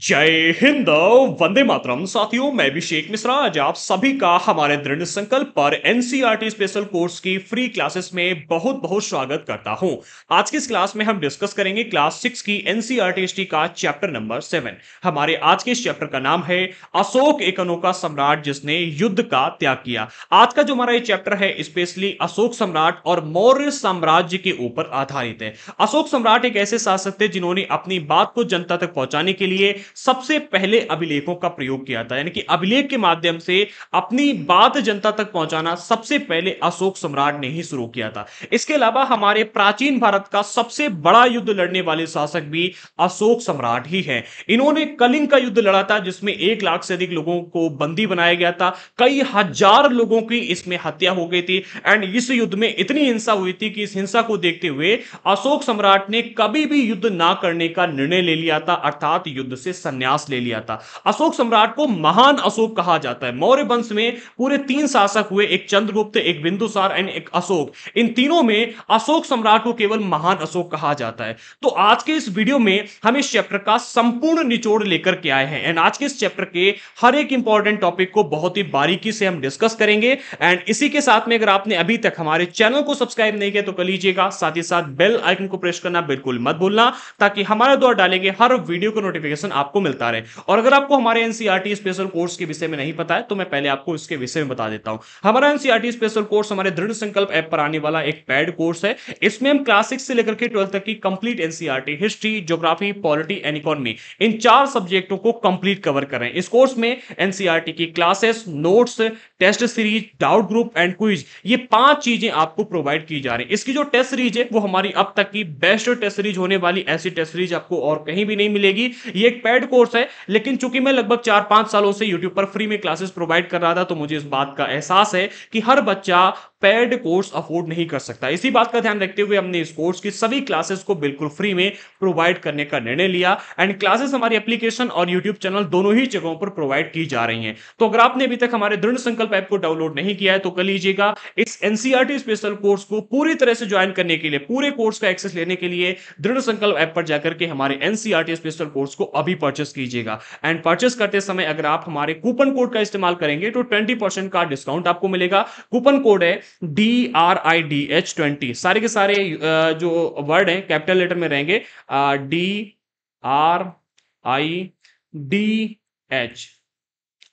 जय हिंद वंदे मातरम साथियों मैं अभिषेक मिश्रा आज आप सभी का हमारे दृढ़ संकल्प पर एनसीईआरटी स्पेशल कोर्स की फ्री क्लासेस में बहुत बहुत स्वागत करता हूं आज की इस क्लास में हम डिस्कस करेंगे क्लास सिक्स की एनसीईआरटी e का चैप्टर नंबर सेवन हमारे आज के इस चैप्टर का नाम है अशोक एकनों का सम्राट जिसने युद्ध का त्याग किया आज का जो हमारा ये चैप्टर है स्पेशली अशोक सम्राट और मौर्य साम्राज्य के ऊपर आधारित है अशोक सम्राट एक ऐसे शासक थे जिन्होंने अपनी बात को जनता तक पहुंचाने के लिए सबसे पहले अभिलेखों का प्रयोग किया था यानी कि अभिलेख के माध्यम से अपनी बात जनता तक पहुंचाना सबसे पहले अशोक सम्राट ने ही शुरू किया था इसके अलावा हमारे प्राचीन भारत का सबसे बड़ा युद्ध लड़ने वाले शासक भी अशोक सम्राट ही है इन्होंने कलिंग का युद्ध लड़ा था जिसमें एक लाख से अधिक लोगों को बंदी बनाया गया था कई हजार लोगों की इसमें हत्या हो गई थी एंड इस युद्ध में इतनी हिंसा हुई थी कि इस हिंसा को देखते हुए अशोक सम्राट ने कभी भी युद्ध ना करने का निर्णय ले लिया था अर्थात युद्ध से से संन्यास ले लिया था अशोक सम्राट को महान अशोक कहा जाता है मौर्य वंश में पूरे तीन शासक हुए एक चंद्रगुप्त एक बिंदुसार एंड एक अशोक इन तीनों में अशोक सम्राट को केवल महान अशोक कहा जाता है तो आज के इस वीडियो में हम इस चैप्टर का संपूर्ण निचोड़ लेकर के आए हैं एंड आज के इस चैप्टर के हर एक इंपॉर्टेंट टॉपिक को बहुत ही बारीकी से हम डिस्कस करेंगे एंड इसी के साथ में अगर आपने अभी तक हमारे चैनल को सब्सक्राइब नहीं किया तो कर लीजिएगा साथ ही साथ बेल आइकन को प्रेस करना बिल्कुल मत भूलना ताकि हमारे द्वारा डालेंगे हर वीडियो का नोटिफिकेशन आपको मिलता रहे और अगर आपको हमारे एनसीआरटी स्पेशल कोर्स के विषय में नहीं पता है तो मैं पहले आपको इसके विषय में बता देता हूं हमारा एनसीआरटी स्पेशल कोर्स हमारे दृढ़ संकल्प ऐप पर आने वाला एक पैड कोर्स है इसमें हम क्लास सिक्स से लेकर के ट्वेल्थ तक की complete NCERT history geography polity and economy इन चार सब्जेक्टों को कंप्लीट कवर कर रहे हैं इस कोर्स में एनसीआरटी e की classes notes test series doubt group and quiz ये पांच चीजें आपको प्रोवाइड की जा रही है इसकी जो टेस्ट सीरीज है वो हमारी अब तक की बेस्ट टेस्ट सीरीज होने वाली ऐसी टेस्ट सीरीज आपको और कहीं भी नहीं मिलेगी ये पेड कोर्स है लेकिन चूंकि मैं लगभग चार पांच सालों से यूट्यूब पर फ्री में क्लासेस प्रोवाइड कर रहा था तो मुझे इस बात का एहसास है कि हर बच्चा पेड कोर्स अफोर्ड नहीं कर सकता इसी बात का ध्यान रखते हुए हमने इस कोर्स की सभी क्लासेस को बिल्कुल फ्री में प्रोवाइड करने का निर्णय लिया एंड क्लासेस हमारी एप्लीकेशन और यूट्यूब चैनल दोनों ही जगहों पर प्रोवाइड की जा रही हैं तो अगर आपने अभी तक हमारे दृढ़ संकल्प ऐप को डाउनलोड नहीं किया है तो कर लीजिएगा इस एनसीआर स्पेशल कोर्स को पूरी तरह से ज्वाइन करने के लिए पूरे कोर्स का एक्सेस लेने के लिए दृढ़ संकल्प ऐप पर जाकर के हमारे एनसीआर स्पेशल कोर्स को अभी परचेस कीजिएगा एंड परचेस करते समय अगर आप हमारे कूपन कोड का इस्तेमाल करेंगे तो ट्वेंटी का डिस्काउंट आपको मिलेगा कूपन कोड है D R I D H twenty सारे के सारे जो वर्ड हैं कैपिटल लेटर में रहेंगे D R I D H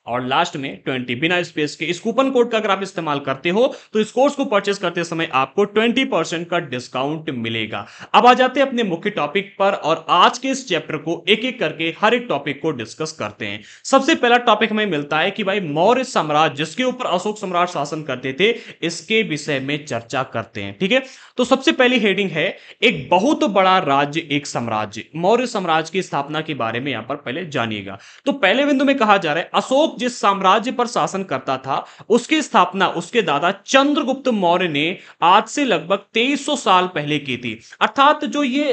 और लास्ट में ट्वेंटी बिना स्पेस के इस कूपन कोड का अगर आप इस्तेमाल करते हो तो इस कोर्स को परचेस करते समय आपको ट्वेंटी परसेंट का डिस्काउंट मिलेगा अब आ जाते हैं अपने मुख्य टॉपिक पर और आज के इस चैप्टर को एक एक करके हर एक टॉपिक को डिस्कस करते हैं सबसे पहला टॉपिक हमें मिलता है कि भाई मौर्य साम्राज्य जिसके ऊपर अशोक सम्राट शासन करते थे इसके विषय में चर्चा करते हैं ठीक है तो सबसे पहली हेडिंग है एक बहुत बड़ा राज्य एक साम्राज्य मौर्य साम्राज्य की स्थापना के बारे में यहां पर पहले जानिएगा तो पहले बिंदु में कहा जा रहा है अशोक जिस साम्राज्य पर शासन करता था उसकी स्थापना उसके दादा चंद्रगुप्त मौर्य ने आज से लगभग 2300 साल पहले की थी अर्थात जो ये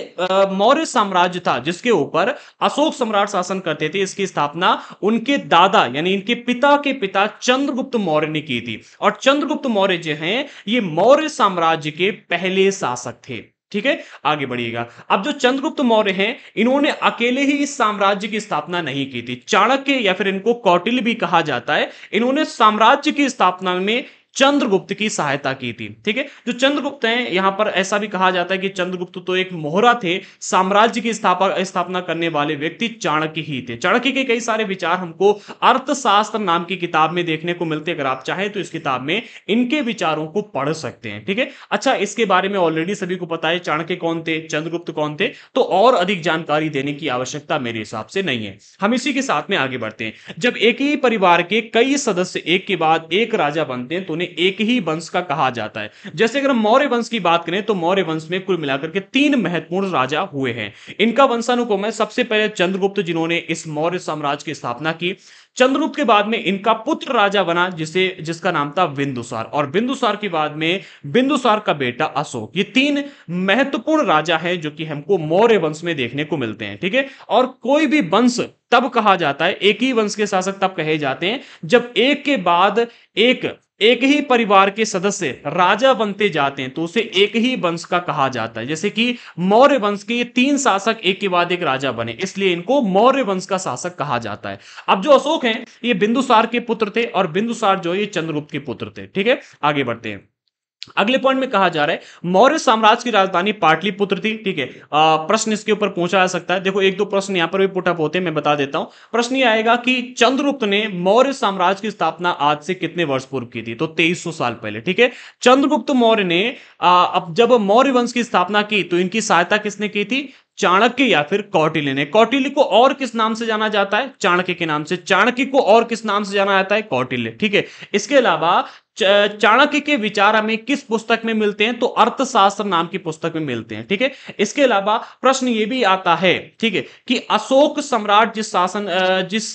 मौर्य साम्राज्य था जिसके ऊपर अशोक सम्राट शासन करते थे इसकी स्थापना उनके दादा यानी इनके पिता के पिता चंद्रगुप्त मौर्य ने की थी और चंद्रगुप्त मौर्य जो है ये मौर्य साम्राज्य के पहले शासक थे ठीक है आगे बढ़िएगा अब जो चंद्रगुप्त मौर्य हैं इन्होंने अकेले ही इस साम्राज्य की स्थापना नहीं की थी चाणक्य या फिर इनको कौटिल भी कहा जाता है इन्होंने साम्राज्य की स्थापना में चंद्रगुप्त की सहायता की थी ठीक है जो चंद्रगुप्त हैं यहां पर ऐसा भी कहा जाता है कि चंद्रगुप्त तो एक मोहरा थे साम्राज्य की स्थापना स्थापना करने वाले व्यक्ति चाणक्य ही थे चाणक्य के कई सारे विचार हमको अर्थशास्त्र नाम की किताब में देखने को मिलते अगर आप चाहें तो इस किताब में इनके विचारों को पढ़ सकते हैं ठीक है अच्छा इसके बारे में ऑलरेडी सभी को पता है चाणक्य कौन थे चंद्रगुप्त कौन थे तो और अधिक जानकारी देने की आवश्यकता मेरे हिसाब से नहीं है हम इसी के साथ में आगे बढ़ते हैं जब एक ही परिवार के कई सदस्य एक के बाद एक राजा बनते हैं तो उन्हें में एक ही वंश का कहा जाता है जैसे अगर हम मौर्य वंश की बात करें तो मौर्य वंश में कुल मिलाकर के तीन महत्वपूर्ण राजा हुए हैं इनका वंशानुक्रम है सबसे पहले चंद्रगुप्त जिन्होंने इस मौर्य साम्राज्य की स्थापना की चंद्रगुप्त के बाद में इनका पुत्र राजा बना जिसे जिसका नाम था बिंदुसार और बिंदुसार के बाद में बिंदुसार का बेटा अशोक ये तीन महत्वपूर्ण राजा हैं जो कि हमको मौर्य वंश में देखने को मिलते हैं ठीक है और कोई भी वंश तब कहा जाता है एक ही वंश के शासक तब कहे जाते हैं जब एक के बाद एक एक ही परिवार के सदस्य राजा बनते जाते हैं तो उसे एक ही वंश का कहा जाता है जैसे कि मौर्य वंश के तीन शासक एक के बाद एक राजा बने इसलिए इनको मौर्य वंश का शासक कहा जाता है अब जो अशोक हैं ये बिंदुसार के पुत्र थे और बिंदुसार जो ये चंद्रगुप्त के पुत्र थे ठीक है आगे बढ़ते हैं अगले पॉइंट में कहा जा रहा है मौर्य साम्राज्य की राजधानी पाटलिपुत्र थी ठीक है प्रश्न इसके ऊपर पूछा जा सकता है देखो एक दो प्रश्न यहां पर भी पुटअप होते हैं मैं बता देता हूं प्रश्न ये आएगा कि चंद्रगुप्त ने मौर्य साम्राज्य की स्थापना आज से कितने वर्ष पूर्व की थी तो 2300 साल पहले ठीक है चंद्रगुप्त मौर्य ने अब जब मौर्य वंश की स्थापना की तो इनकी सहायता किसने की थी चाणक्य या फिर कौटिल्य ने कौटिल्य को और किस नाम से जाना जाता है चाणक्य के नाम से चाणक्य को और किस नाम से जाना जाता है कौटिल्य ठीक है इसके अलावा चाणक्य के विचार हमें किस पुस्तक में मिलते हैं तो अर्थशास्त्र नाम की पुस्तक में मिलते हैं ठीक है इसके अलावा प्रश्न ये भी आता है ठीक है कि अशोक सम्राट जिस शासन जिस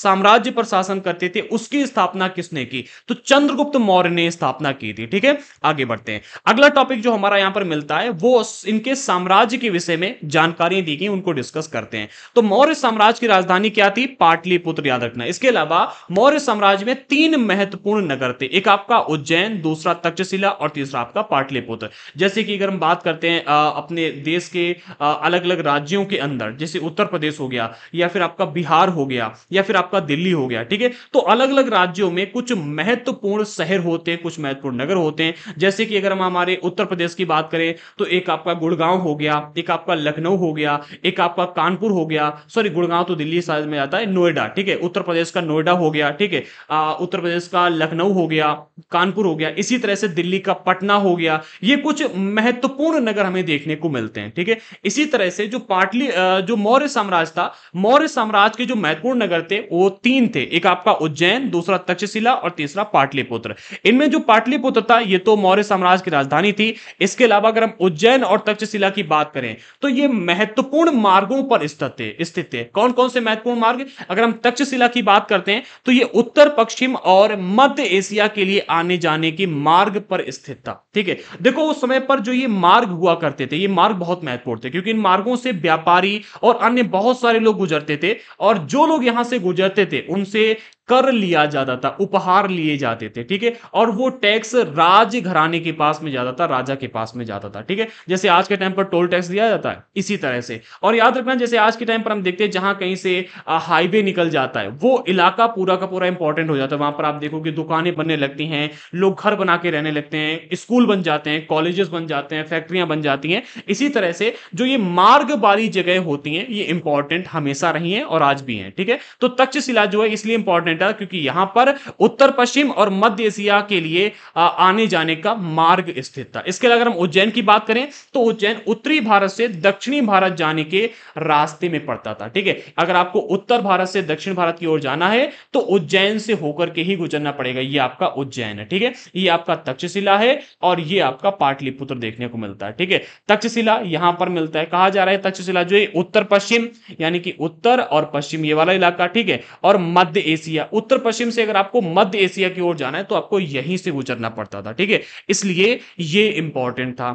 साम्राज्य पर शासन करते थे उसकी स्थापना किसने की तो चंद्रगुप्त मौर्य ने स्थापना की थी ठीक है आगे बढ़ते हैं अगला टॉपिक जो हमारा यहां पर मिलता है वो इनके साम्राज्य के विषय में जानकारियां दी गई उनको डिस्कस करते हैं तो मौर्य साम्राज्य की राजधानी क्या थी पाटलिपुत्र याद रखना इसके अलावा मौर्य साम्राज्य में तीन महत्वपूर्ण नगर थे एक आपका उज्जैन दूसरा तक्षशिला और तीसरा आपका पाटलिपुत्र जैसे कि अगर हम बात करते हैं अपने देश के अलग अलग राज्यों के अंदर जैसे उत्तर प्रदेश हो गया या फिर आपका बिहार हो गया या फिर आपका दिल्ली हो गया ठीक है तो अलग अलग राज्यों में कुछ महत्वपूर्ण शहर होते हैं कुछ महत्वपूर्ण नगर होते हैं जैसे कि अगर हम हमारे उत्तर प्रदेश की बात करें तो एक आपका गुड़गांव हो गया एक आपका लखनऊ लखनऊ हो गया एक आपका कानपुर हो गया सॉरी गुड़गांव तो दिल्ली साइज में आता है नोएडा ठीक है उत्तर प्रदेश का नोएडा हो गया ठीक है उत्तर प्रदेश का लखनऊ हो गया कानपुर हो गया इसी तरह से दिल्ली का पटना हो गया ये कुछ महत्वपूर्ण नगर हमें देखने को मिलते हैं ठीक है इसी तरह से जो पाटली जो मौर्य साम्राज्य था मौर्य साम्राज्य के जो महत्वपूर्ण नगर थे वो तीन थे एक आपका उज्जैन दूसरा तक्षशिला और तीसरा पाटलिपुत्र इनमें जो पाटलिपुत्र था ये तो मौर्य साम्राज्य की राजधानी थी इसके अलावा अगर हम उज्जैन और तक्षशिला की बात करें तो ये महत्वपूर्ण मार्गों पर स्थित स्थित है कौन कौन से महत्वपूर्ण मार्ग अगर हम तक्षशिला की बात करते हैं तो ये उत्तर पश्चिम और मध्य एशिया के लिए आने जाने के मार्ग पर स्थित था ठीक है देखो उस समय पर जो ये मार्ग हुआ करते थे ये मार्ग बहुत महत्वपूर्ण थे क्योंकि इन मार्गों से व्यापारी और अन्य बहुत सारे लोग गुजरते थे और जो लोग यहां से गुजरते थे उनसे कर लिया जाता था उपहार लिए जाते थे ठीक है और वो टैक्स राज घराने के पास में जाता था राजा के पास में जाता था ठीक है जैसे आज के टाइम पर टोल टैक्स दिया जाता है इसी तरह से और याद रखना जैसे आज के टाइम पर हम देखते हैं जहां कहीं से हाईवे निकल जाता है वो इलाका पूरा का पूरा इंपॉर्टेंट हो जाता है वहां पर आप देखोगे दुकानें बनने लगती हैं लोग घर बना के रहने लगते हैं स्कूल बन जाते हैं कॉलेजेस बन जाते हैं फैक्ट्रियां बन जाती हैं इसी तरह से जो ये मार्ग वाली जगह होती हैं ये इंपॉर्टेंट हमेशा रही हैं और आज भी हैं ठीक है तो तक्षशिला जो है इसलिए इंपॉर्टेंट इंपॉर्टेंट है क्योंकि यहां पर उत्तर पश्चिम और मध्य एशिया के लिए आने जाने का मार्ग स्थित था इसके अलावा अगर हम उज्जैन की बात करें तो उज्जैन उत्तरी भारत से दक्षिणी भारत जाने के रास्ते में पड़ता था ठीक है अगर आपको उत्तर भारत से दक्षिण भारत की ओर जाना है तो उज्जैन से होकर के ही गुजरना पड़ेगा ये आपका उज्जैन है ठीक है ये आपका तक्षशिला है और ये आपका पाटलिपुत्र देखने को मिलता है ठीक है तक्षशिला यहां पर मिलता है कहा जा रहा है तक्षशिला जो है उत्तर पश्चिम यानी कि उत्तर और पश्चिम ये वाला इलाका ठीक है और मध्य एशिया एशिया उत्तर पश्चिम से अगर आपको मध्य एशिया की ओर जाना है तो आपको यहीं से गुजरना पड़ता था ठीक है इसलिए ये इंपॉर्टेंट था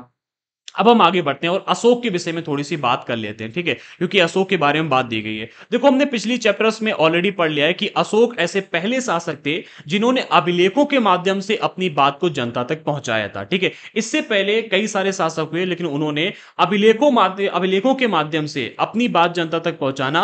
अब हम आगे बढ़ते हैं और अशोक के विषय में थोड़ी सी बात कर लेते हैं ठीक है क्योंकि अशोक के बारे में बात दी गई है देखो हमने पिछली चैप्टर्स में ऑलरेडी पढ़ लिया है कि अशोक ऐसे पहले शासक थे जिन्होंने अभिलेखों के माध्यम से अपनी बात को जनता तक पहुंचाया था ठीक है इससे पहले कई सारे शासक हुए लेकिन उन्होंने अभिलेखों अभिलेखों के माध्यम से अपनी बात जनता तक पहुंचाना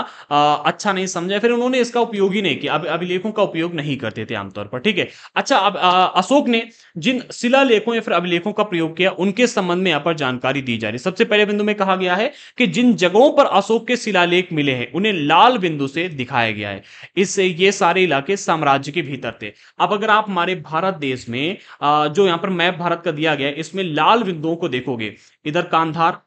अच्छा नहीं समझा फिर उन्होंने इसका उपयोग ही नहीं किया अभिलेखों का उपयोग नहीं करते थे आमतौर पर ठीक है अच्छा अब अशोक ने जिन शिलालेखों या फिर अभिलेखों का प्रयोग किया उनके संबंध में यहाँ पर जानकारी जानकारी दी जा रही सबसे पहले बिंदु में कहा गया है कि जिन जगहों पर अशोक के शिलालेख मिले हैं उन्हें लाल बिंदु से दिखाया गया है इससे ये सारे इलाके साम्राज्य के भीतर थे अब अगर आप हमारे भारत देश में जो यहां पर मैप भारत का दिया गया है इसमें लाल बिंदुओं को देखोगे इधर कांधार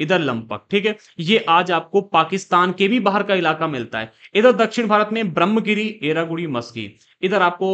इधर लंपक ठीक है ये आज आपको पाकिस्तान के भी बाहर का इलाका मिलता है इधर दक्षिण भारत में ब्रह्मगिरी एरागुड़ी मस्की इधर आपको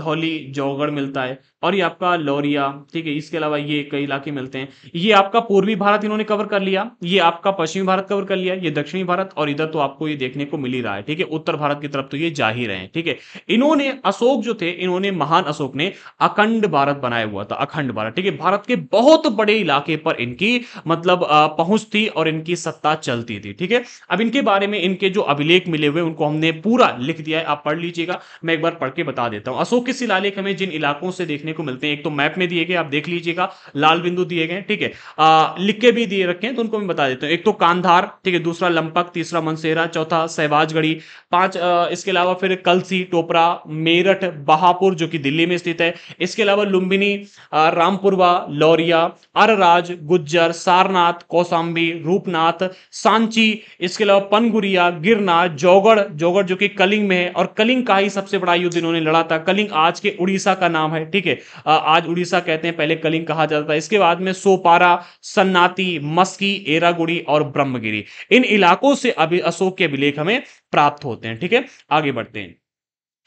धौली जौगढ़ मिलता है और ये आपका लौरिया ठीक है इसके अलावा ये कई इलाके मिलते हैं ये आपका पूर्वी भारत इन्होंने कवर कर लिया ये आपका पश्चिमी भारत कवर कर लिया ये दक्षिणी भारत और इधर तो आपको ये देखने को मिल ही रहा है ठीक है उत्तर भारत की तरफ तो ये जा ही रहे हैं ठीक है इन्होंने अशोक जो थे इन्होंने महान अशोक ने अखंड भारत बनाया हुआ था अखंड भारत ठीक है भारत के बहुत बड़े इलाके पर इनकी मतलब पहुंच थी और इनकी सत्ता चलती थी ठीक है अब इनके बारे में इनके जो अभिलेख मिले हुए उनको हमने पूरा लिख दिया है आप पढ़ लीजिएगा मैं एक बार पढ़ के बता देता हूं अशोक के शिलालेख हमें जिन इलाकों से देखने को मिलते हैं एक तो मैप में दिए गए आप देख लीजिएगा लाल बिंदु दिए गए ठीक है लिख के भी दिए रखे हैं तो उनको मैं बता देता हूं एक तो कांधार ठीक है दूसरा लंपक तीसरा मनसेरा चौथा सहवाजगढ़ी पांच इसके अलावा फिर कलसी टोपरा मेरठ बहापुर जो कि दिल्ली में स्थित है इसके अलावा लुम्बिनी रामपुरवा लौरिया अरराज गुज्जर सारनाथ कौसाम्बी रूपनाथ सांची इसके अलावा पनगुरिया गिरनाथ जौगढ़ जौगढ़ जो कि कलिंग में है और कलिंग का ही सबसे बड़ा युद्ध जिन्होंने लड़ा था कलिंग आज के उड़ीसा का नाम है ठीक है आज उड़ीसा कहते हैं पहले कलिंग कहा जाता था इसके बाद में सोपारा सन्नाती मस्की एरागुड़ी और ब्रह्मगिरी इन इलाकों से अभी अशोक के अभिलेख हमें प्राप्त होते हैं ठीक है आगे बढ़ते हैं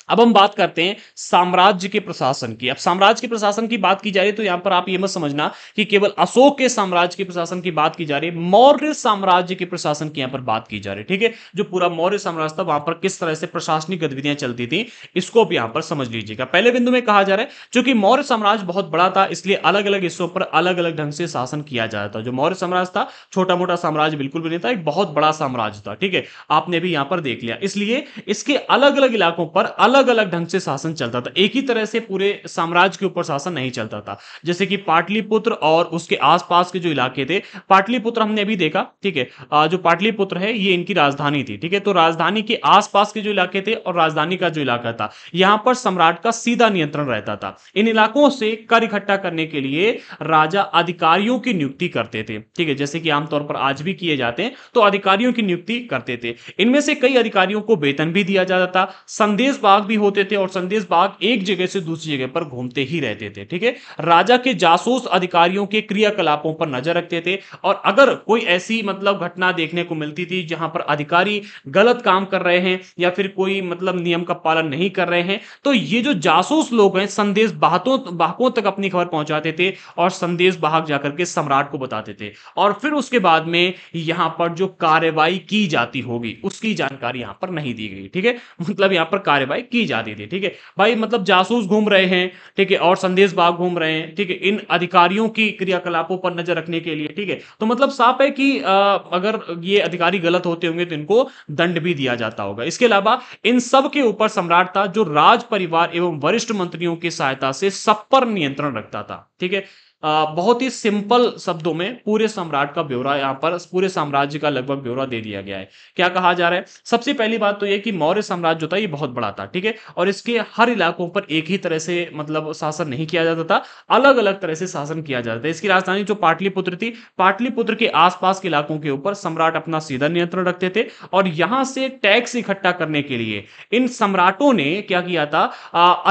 अब हम बात करते हैं साम्राज्य के प्रशासन की अब साम्राज्य के प्रशासन की बात की जा रही है तो यहां पर आप यह मत समझना कि केवल अशोक के साम्राज्य के प्रशासन की बात की जा रही है मौर्य साम्राज्य के प्रशासन की यहां पर बात की जा रही है ठीक है जो पूरा मौर्य साम्राज्य था वहां पर किस तरह से प्रशासनिक गतिविधियां चलती थी इसको भी यहां पर समझ लीजिएगा पहले बिंदु में कहा जा रहा है चूंकि मौर्य साम्राज्य बहुत बड़ा था इसलिए अलग अलग हिस्सों पर अलग अलग ढंग से शासन किया जा था जो मौर्य साम्राज्य था छोटा मोटा साम्राज्य बिल्कुल भी नहीं था एक बहुत बड़ा साम्राज्य था ठीक है आपने भी यहां पर देख लिया इसलिए इसके अलग अलग इलाकों पर अलग अलग अलग ढंग से शासन चलता था एक ही तरह से पूरे साम्राज्य के ऊपर शासन नहीं चलता था जैसे कि पाटलिपुत्र और उसके आसपास के जो इलाके थे पाटलिपुत्र हमने अभी देखा ठीक है जो पाटलिपुत्र है ये इनकी राजधानी थी ठीक है तो राजधानी के आसपास के जो इलाके थे और राजधानी का जो इलाका था यहां पर सम्राट का सीधा नियंत्रण रहता था इन इलाकों से कर इकट्ठा करने के लिए राजा अधिकारियों की नियुक्ति करते थे ठीक है जैसे कि आमतौर पर आज भी किए जाते हैं तो अधिकारियों की नियुक्ति करते थे इनमें से कई अधिकारियों को वेतन भी दिया जाता था संदेश भाग भी होते थे और संदेश बाग एक जगह से दूसरी जगह पर घूमते ही रहते थे ठीक है राजा के जासूस अधिकारियों के क्रियाकलापों पर नजर रखते थे और अगर कोई ऐसी मतलब घटना देखने को मिलती थी जहां पर अधिकारी गलत काम कर रहे हैं या फिर कोई मतलब नियम का पालन नहीं कर रहे हैं तो ये जो जासूस लोग हैं संदेश बाहतों बाहकों तक अपनी खबर पहुंचाते थे और संदेश बाहक जाकर के सम्राट को बताते थे और फिर उसके बाद में यहां पर जो कार्रवाई की जाती होगी उसकी जानकारी यहां पर नहीं दी गई ठीक है मतलब यहां पर कार्यवाही की जाती थी ठीक है भाई मतलब जासूस घूम रहे हैं ठीक है और संदेश बाग घूम रहे हैं ठीक है इन अधिकारियों की क्रियाकलापों पर नजर रखने के लिए ठीक है तो मतलब साफ है कि आ, अगर ये अधिकारी गलत होते होंगे तो इनको दंड भी दिया जाता होगा इसके अलावा इन सब के ऊपर सम्राट था जो राज परिवार एवं वरिष्ठ मंत्रियों की सहायता से सब पर नियंत्रण रखता था ठीक है बहुत ही सिंपल शब्दों में पूरे सम्राट का ब्यौरा यहाँ पर पूरे साम्राज्य का लगभग ब्यौरा दे दिया गया है क्या कहा जा रहा है सबसे पहली बात तो ये कि मौर्य साम्राज्य जो था ये बहुत बड़ा था ठीक है और इसके हर इलाकों पर एक ही तरह से मतलब शासन नहीं किया जाता था अलग अलग तरह से शासन किया जाता था इसकी राजधानी जो पाटलिपुत्र थी पाटलिपुत्र के आसपास के इलाकों के ऊपर सम्राट अपना सीधा नियंत्रण रखते थे और यहां से टैक्स इकट्ठा करने के लिए इन सम्राटों ने क्या किया था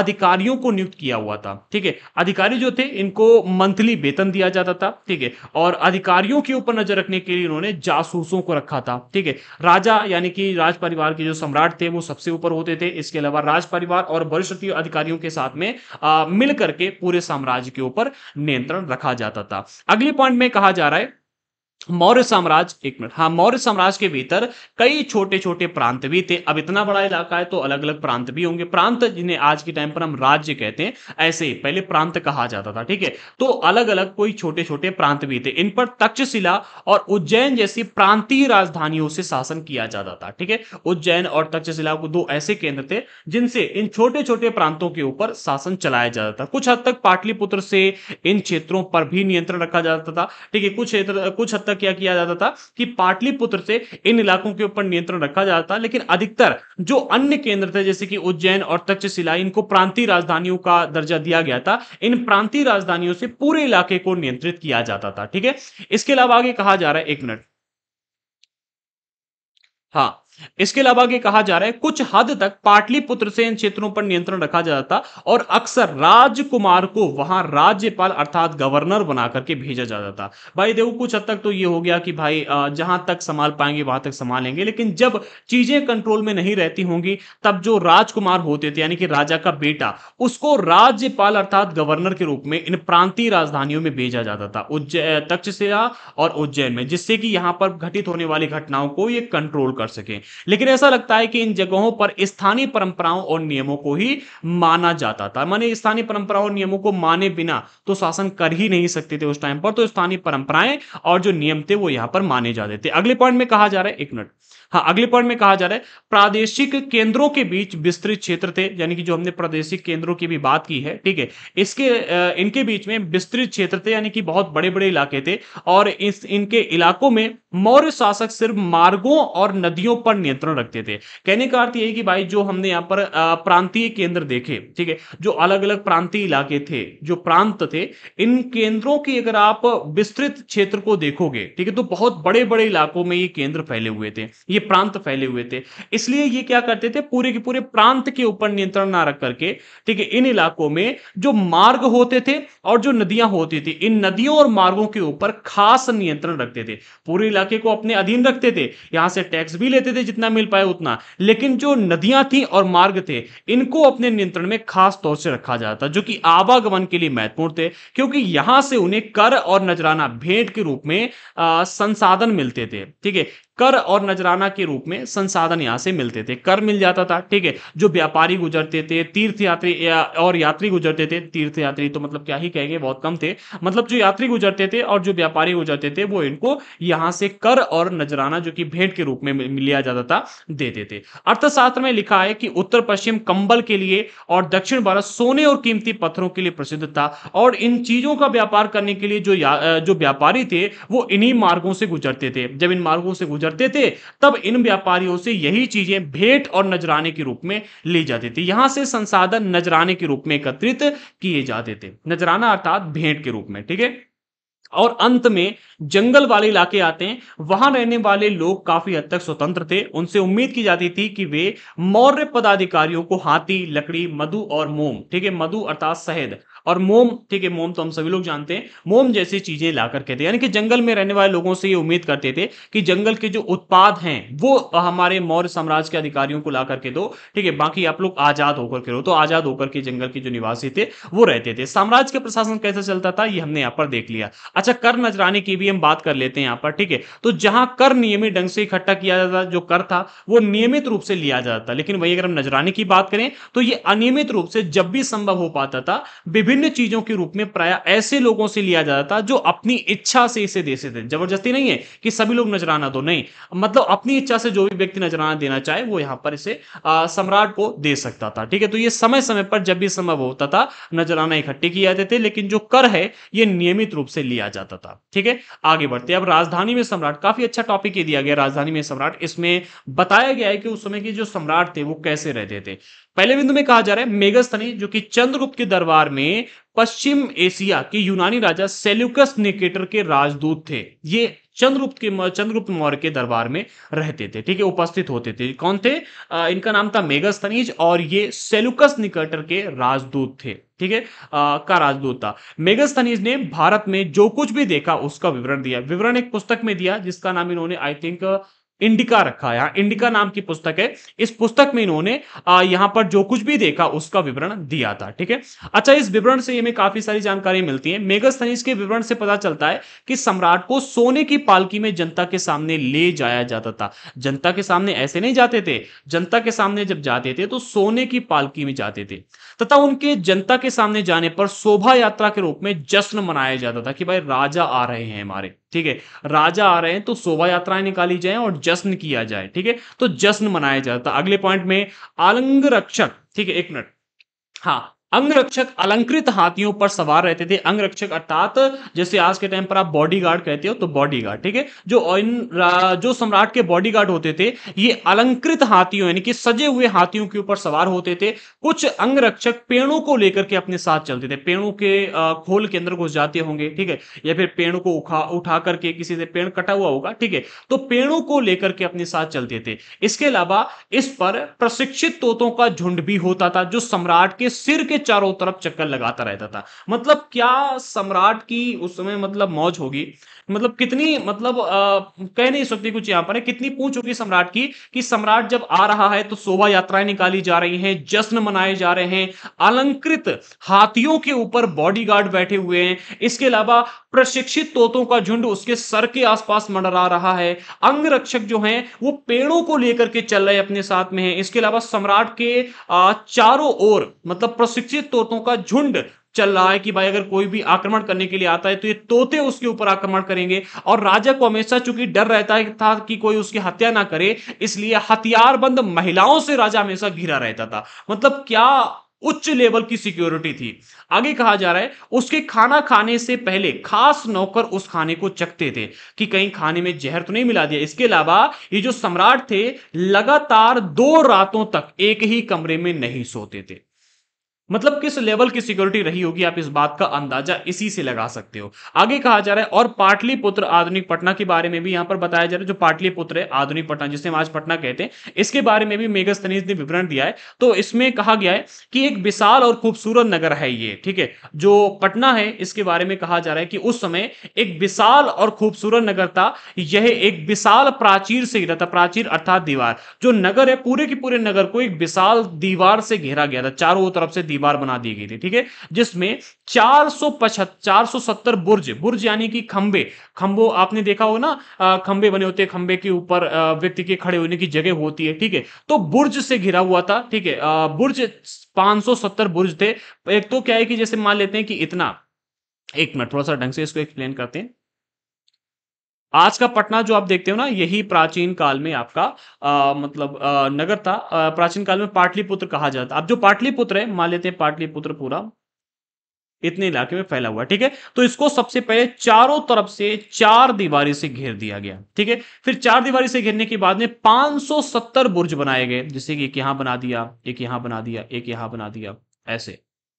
अधिकारियों को नियुक्त किया हुआ था ठीक है अधिकारी जो थे इनको मंत्री मंथली वेतन दिया जाता था ठीक है और अधिकारियों के ऊपर नजर रखने के लिए उन्होंने जासूसों को रखा था ठीक है राजा यानी कि राज परिवार के जो सम्राट थे वो सबसे ऊपर होते थे इसके अलावा राज परिवार और वरिष्ठ अधिकारियों के साथ में मिलकर के पूरे साम्राज्य के ऊपर नियंत्रण रखा जाता था अगले पॉइंट में कहा जा रहा है मौर्य साम्राज्य एक मिनट हाँ मौर्य साम्राज्य के भीतर कई छोटे छोटे प्रांत भी थे अब इतना बड़ा इलाका है तो अलग अलग प्रांत भी होंगे प्रांत जिन्हें आज के टाइम पर हम राज्य कहते हैं ऐसे ही पहले प्रांत कहा जाता था ठीक है तो अलग अलग कोई छोटे छोटे प्रांत भी थे इन पर तक्षशिला और उज्जैन जैसी प्रांतीय राजधानियों से शासन किया जाता था ठीक है उज्जैन और तक्षशिला को दो ऐसे केंद्र थे जिनसे इन छोटे छोटे प्रांतों के ऊपर शासन चलाया जाता था कुछ हद तक पाटलिपुत्र से इन क्षेत्रों पर भी नियंत्रण रखा जाता था ठीक है कुछ क्षेत्र कुछ हद तक क्या किया जाता था कि पाटलिपुत्र से इन इलाकों के ऊपर नियंत्रण रखा जाता था लेकिन अधिकतर जो अन्य केंद्र थे जैसे कि उज्जैन और तक्षशिला इनको प्रांतीय राजधानियों का दर्जा दिया गया था इन प्रांतीय राजधानियों से पूरे इलाके को नियंत्रित किया जाता था ठीक है इसके अलावा आगे कहा जा रहा है एक मिनट हाँ इसके अलावा आगे कहा जा रहा है कुछ हद तक पाटलिपुत्र से इन क्षेत्रों पर नियंत्रण रखा जाता और अक्सर राजकुमार को वहां राज्यपाल अर्थात गवर्नर बना करके भेजा जाता था भाई देखो कुछ हद तक तो ये हो गया कि भाई जहां तक संभाल पाएंगे वहां तक संभालेंगे लेकिन जब चीजें कंट्रोल में नहीं रहती होंगी तब जो राजकुमार होते थे यानी कि राजा का बेटा उसको राज्यपाल अर्थात गवर्नर के रूप में इन प्रांतीय राजधानियों में भेजा जाता था उज्जैन तक्षशिला और उज्जैन में जिससे कि यहां पर घटित होने वाली घटनाओं को ये कंट्रोल कर सके लेकिन ऐसा लगता है कि इन जगहों पर स्थानीय परंपराओं और नियमों को ही माना जाता था माने स्थानीय परंपराओं और नियमों को माने बिना तो शासन कर ही नहीं सकते थे उस टाइम पर तो स्थानीय परंपराएं और जो नियम थे वो यहां पर माने जाते थे अगले पॉइंट में कहा जा रहा है एक मिनट हाँ अगले पॉइंट में कहा जा रहा है प्रादेशिक केंद्रों के बीच विस्तृत क्षेत्र थे यानी कि जो हमने प्रादेशिक केंद्रों की भी बात की है ठीक है इसके इनके बीच में विस्तृत क्षेत्र थे यानी कि बहुत बड़े बड़े इलाके थे और इस इनके इलाकों में मौर्य शासक सिर्फ मार्गों और नदियों पर नियंत्रण रखते थे कहने का अर्थ यह कि भाई जो हमने यहाँ पर प्रांतीय केंद्र देखे ठीक है जो अलग अलग प्रांतीय इलाके थे जो प्रांत थे इन केंद्रों की अगर आप विस्तृत क्षेत्र को देखोगे ठीक है तो बहुत बड़े बड़े इलाकों में ये केंद्र फैले हुए थे ये प्रांत फैले हुए थे इसलिए ये क्या करते थे पूरे के पूरे प्रांत के ऊपर नियंत्रण ना रख करके ठीक है इन इलाकों में जो मार्ग होते थे और जो नदियां होती थी इन नदियों और मार्गों के ऊपर खास नियंत्रण रखते थे पूरे इलाके को अपने अधीन रखते थे यहां से टैक्स भी लेते थे जितना मिल पाए उतना लेकिन जो नदियां थी और मार्ग थे इनको अपने नियंत्रण में खास तौर से रखा जाता जो कि आवागमन के लिए महत्वपूर्ण थे क्योंकि यहां से उन्हें कर और नजराना भेंट के रूप में आ, संसाधन मिलते थे ठीक है कर और नजराना के रूप में संसाधन यहां से मिलते थे कर मिल जाता था ठीक है जो व्यापारी गुजरते थे तीर्थ यात्री या, और यात्री गुजरते थे तीर्थ यात्री तो मतलब क्या ही कहेंगे बहुत कम थे मतलब जो यात्री गुजरते थे और जो व्यापारी गुजरते थे वो इनको यहां से कर और नजराना जो कि भेंट के रूप में लिया जाता था देते थे अर्थशास्त्र में लिखा है कि उत्तर पश्चिम कंबल के लिए और दक्षिण भारत सोने और कीमती पत्थरों के लिए प्रसिद्ध था और इन चीजों का व्यापार करने के लिए जो जो व्यापारी थे वो इन्हीं मार्गों से गुजरते थे जब इन मार्गों से गुजर गुजरते थे तब इन व्यापारियों से यही चीजें भेंट और नजराने के रूप में ली जाती थी यहां से संसाधन नजराने के रूप में एकत्रित किए जाते थे नजराना अर्थात भेंट के रूप में ठीक है और अंत में जंगल वाले इलाके आते हैं वहां रहने वाले लोग काफी हद तक स्वतंत्र थे उनसे उम्मीद की जाती थी कि वे मौर्य पदाधिकारियों को हाथी लकड़ी मधु और मोम ठीक है मधु अर्थात शहद और मोम ठीक है मोम तो हम सभी लोग जानते हैं मोम जैसी चीजें ला करके थे यानी कि जंगल में रहने वाले लोगों से ये उम्मीद करते थे कि जंगल के जो उत्पाद हैं वो हमारे मौर्य साम्राज्य के अधिकारियों को ला करके दो ठीक है बाकी आप लोग आजाद होकर के रहो तो आजाद होकर के जंगल के जो निवासी थे वो रहते थे साम्राज्य का प्रशासन कैसे चलता था ये हमने यहाँ पर देख लिया अच्छा कर नजराने की भी हम बात कर लेते हैं यहाँ पर ठीक है तो जहां कर नियमित ढंग से इकट्ठा किया जाता जो कर था वो नियमित रूप से लिया जाता लेकिन वही अगर हम नजराने की बात करें तो ये अनियमित रूप से जब भी संभव हो पाता था विभिन्न विभिन्न चीजों के रूप में प्राय ऐसे लोगों से लिया जाता था जो अपनी इच्छा से इसे देते थे जबरदस्ती नहीं है कि सभी लोग नजराना दो नहीं मतलब अपनी इच्छा से जो भी व्यक्ति नजराना देना चाहे वो यहां पर इसे सम्राट को दे सकता था ठीक है तो ये समय समय पर जब भी संभव होता था नजराना इकट्ठे किए जाते थे लेकिन जो कर है ये नियमित रूप से लिया जाता था ठीक है आगे बढ़ते अब राजधानी में सम्राट काफी अच्छा टॉपिक ये दिया गया राजधानी में सम्राट इसमें बताया गया है कि उस समय के जो सम्राट थे वो कैसे रहते थे पहले बिंदु में कहा जा रहा है मेगस्थनी जो कि चंद्रगुप्त के दरबार में पश्चिम एशिया के यूनानी राजा सेल्युकस निकेटर के राजदूत थे ये चंद्रगुप्त के चंद्रगुप्त मौर्य के दरबार में रहते थे ठीक है उपस्थित होते थे कौन थे आ, इनका नाम था मेगस्थनीज और ये सेलुकस निकटर के राजदूत थे ठीक है का राजदूत था मेगस्थनीज ने भारत में जो कुछ भी देखा उसका विवरण दिया विवरण एक पुस्तक में दिया जिसका नाम इन्होंने आई थिंक इंडिका रखा है इंडिका नाम की पुस्तक है इस पुस्तक में इन्होंने यहां पर जो कुछ भी देखा उसका विवरण दिया था ठीक है अच्छा इस विवरण से हमें काफी सारी जानकारी मिलती है मेगास्थनीज के विवरण से पता चलता है कि सम्राट को सोने की पालकी में जनता के सामने ले जाया जाता था जनता के सामने ऐसे नहीं जाते थे जनता के सामने जब जाते थे तो सोने की पालकी में जाते थे तथा उनके जनता के सामने जाने पर शोभा यात्रा के रूप में जश्न मनाया जाता था कि भाई राजा आ रहे हैं हमारे ठीक है राजा आ रहे हैं तो शोभा यात्राएं निकाली जाए और जश्न किया जाए ठीक है तो जश्न मनाया जाता अगले पॉइंट में आलंग रक्षक ठीक है एक मिनट हाँ अंगरक्षक अलंकृत हाथियों पर सवार रहते थे अंगरक्षक अर्थात जैसे आज के टाइम पर आप बॉडीगार्ड कहते हो तो बॉडीगार्ड ठीक है जो इन जो सम्राट के बॉडीगार्ड होते थे ये अलंकृत हाथियों यानी कि सजे हुए हाथियों के ऊपर सवार होते थे कुछ अंगरक्षक पेड़ों को लेकर के अपने साथ चलते थे पेड़ों के खोल के अंदर घुस जाते होंगे ठीक है या फिर पेड़ों को उठा उठा करके किसी से पेड़ कटा हुआ होगा ठीक है तो पेड़ों को लेकर के अपने साथ चलते थे इसके अलावा इस पर प्रशिक्षित तोतों का झुंड भी होता था जो सम्राट के सिर के चारों तरफ चक्कर लगाता रहता था मतलब क्या सम्राट की उस समय मतलब मौज होगी मतलब कितनी मतलब आ, कह नहीं सकती कुछ यहाँ पर है कितनी पूछ चुकी सम्राट की कि सम्राट जब आ रहा है तो शोभा यात्राएं निकाली जा रही हैं जश्न मनाए जा रहे हैं अलंकृत हाथियों के ऊपर बॉडीगार्ड बैठे हुए हैं इसके अलावा प्रशिक्षित तोतों का झुंड उसके सर के आसपास मंडरा रहा है अंग रक्षक जो हैं वो पेड़ों को लेकर के चल रहे अपने साथ में हैं इसके अलावा सम्राट के चारों ओर मतलब प्रशिक्षित तोतों का झुंड चल रहा है कि भाई अगर कोई भी आक्रमण करने के लिए आता है तो ये तोते उसके ऊपर आक्रमण करेंगे और राजा को हमेशा चूंकि डर रहता था कि कोई उसकी हत्या ना करे इसलिए हथियारबंद महिलाओं से राजा हमेशा घिरा रहता था मतलब क्या उच्च लेवल की सिक्योरिटी थी आगे कहा जा रहा है उसके खाना खाने से पहले खास नौकर उस खाने को चखते थे कि कहीं खाने में जहर तो नहीं मिला दिया इसके अलावा ये जो सम्राट थे लगातार दो रातों तक एक ही कमरे में नहीं सोते थे मतलब किस लेवल की सिक्योरिटी रही होगी आप इस बात का अंदाजा इसी से लगा सकते हो आगे कहा जा रहा है और पाटलिपुत्र आधुनिक पटना के बारे में भी यहां पर बताया जा रहा है जो पाटलिपुत्र है आधुनिक पटना जिसे हम आज पटना कहते हैं इसके बारे में भी मेघस्तनीज ने विवरण दिया है तो इसमें कहा गया है कि एक विशाल और खूबसूरत नगर है ये ठीक है जो पटना है इसके बारे में कहा जा रहा है कि उस समय एक विशाल और खूबसूरत नगर था यह एक विशाल प्राचीर से घिरा था प्राचीर अर्थात दीवार जो नगर है पूरे के पूरे नगर को एक विशाल दीवार से घेरा गया था चारों तरफ से दीवार बना दी गई थी ठीक है जिसमें चार सौ चार बुर्ज बुर्ज यानी कि खंबे खंबो आपने देखा हो ना खंबे बने होते हैं खंबे के ऊपर व्यक्ति के खड़े होने की जगह होती है ठीक है तो बुर्ज से घिरा हुआ था ठीक है बुर्ज 570 बुर्ज थे एक तो क्या है कि जैसे मान लेते हैं कि इतना एक मिनट थोड़ा सा ढंग से इसको एक्सप्लेन करते हैं आज का पटना जो आप देखते हो ना यही प्राचीन काल में आपका आ, मतलब आ, नगर था आ, प्राचीन काल में पाटलिपुत्र कहा जाता अब जो पाटलिपुत्र है मान लेते हैं पाटलिपुत्र पूरा इतने इलाके में फैला हुआ ठीक है तो इसको सबसे पहले चारों तरफ से चार दीवारी से घेर दिया गया ठीक है फिर चार दीवारी से घेरने के बाद में 570 बुर्ज बनाए गए जैसे कि एक यहां बना दिया एक यहां बना दिया एक यहां बना दिया ऐसे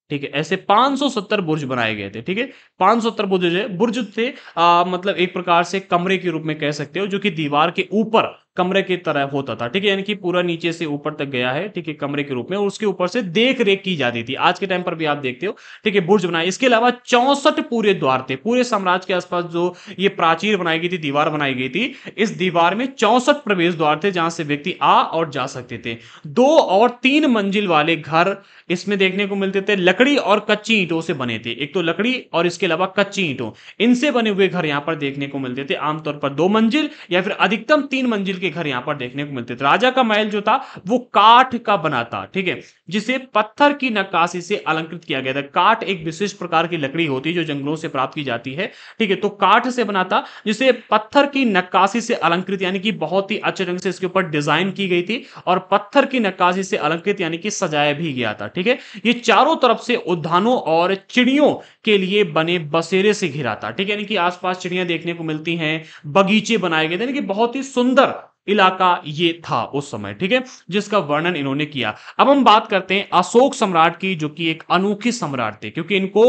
ठीक है ऐसे 570 बुर्ज बनाए गए थे ठीक है 570 बुर्ज बुर्ज थे आ, मतलब एक प्रकार से कमरे के रूप में कह सकते हो जो कि दीवार के ऊपर कमरे की तरह होता था ठीक है यानी कि पूरा नीचे से ऊपर तक गया है ठीक है कमरे के रूप में और उसके ऊपर से देख रेख की जाती थी आज के टाइम पर भी आप देखते हो ठीक है बुर्ज बनाए इसके अलावा चौसठ पूरे द्वार थे पूरे साम्राज्य के आसपास जो ये प्राचीर बनाई गई थी दीवार बनाई गई थी इस दीवार में चौसठ प्रवेश द्वार थे जहां से व्यक्ति आ और जा सकते थे दो और तीन मंजिल वाले घर इसमें देखने को मिलते थे लकड़ी और कच्ची ईंटों से बने थे एक तो लकड़ी और इसके अलावा कच्ची ईंटों इनसे बने हुए घर यहां पर देखने को मिलते थे आमतौर पर दो मंजिल या फिर अधिकतम तीन मंजिल के के घर यहाँ पर देखने को मिलते थे राजा का महल जो था वो काठ का बना था ठीक है जिसे पत्थर की नक्काशी से अलंकृत किया गया था काठ एक विशेष प्रकार की लकड़ी होती है जो जंगलों से प्राप्त की जाती है ठीक है तो काठ से बना था जिसे पत्थर की नक्काशी से अलंकृत यानी कि बहुत ही अच्छे ढंग से इसके ऊपर डिजाइन की गई थी और पत्थर की नक्काशी से अलंकृत यानी कि सजाया भी गया था ठीक है ये चारों तरफ से उद्यानों और चिड़ियों के लिए बने बसेरे से घिरा था ठीक है यानी कि आसपास चिड़िया देखने को मिलती हैं बगीचे बनाए गए थे यानी कि बहुत ही सुंदर इलाका ये था उस समय ठीक है जिसका वर्णन इन्होंने किया अब हम बात करते हैं अशोक सम्राट की जो कि एक अनोखी सम्राट थे क्योंकि इनको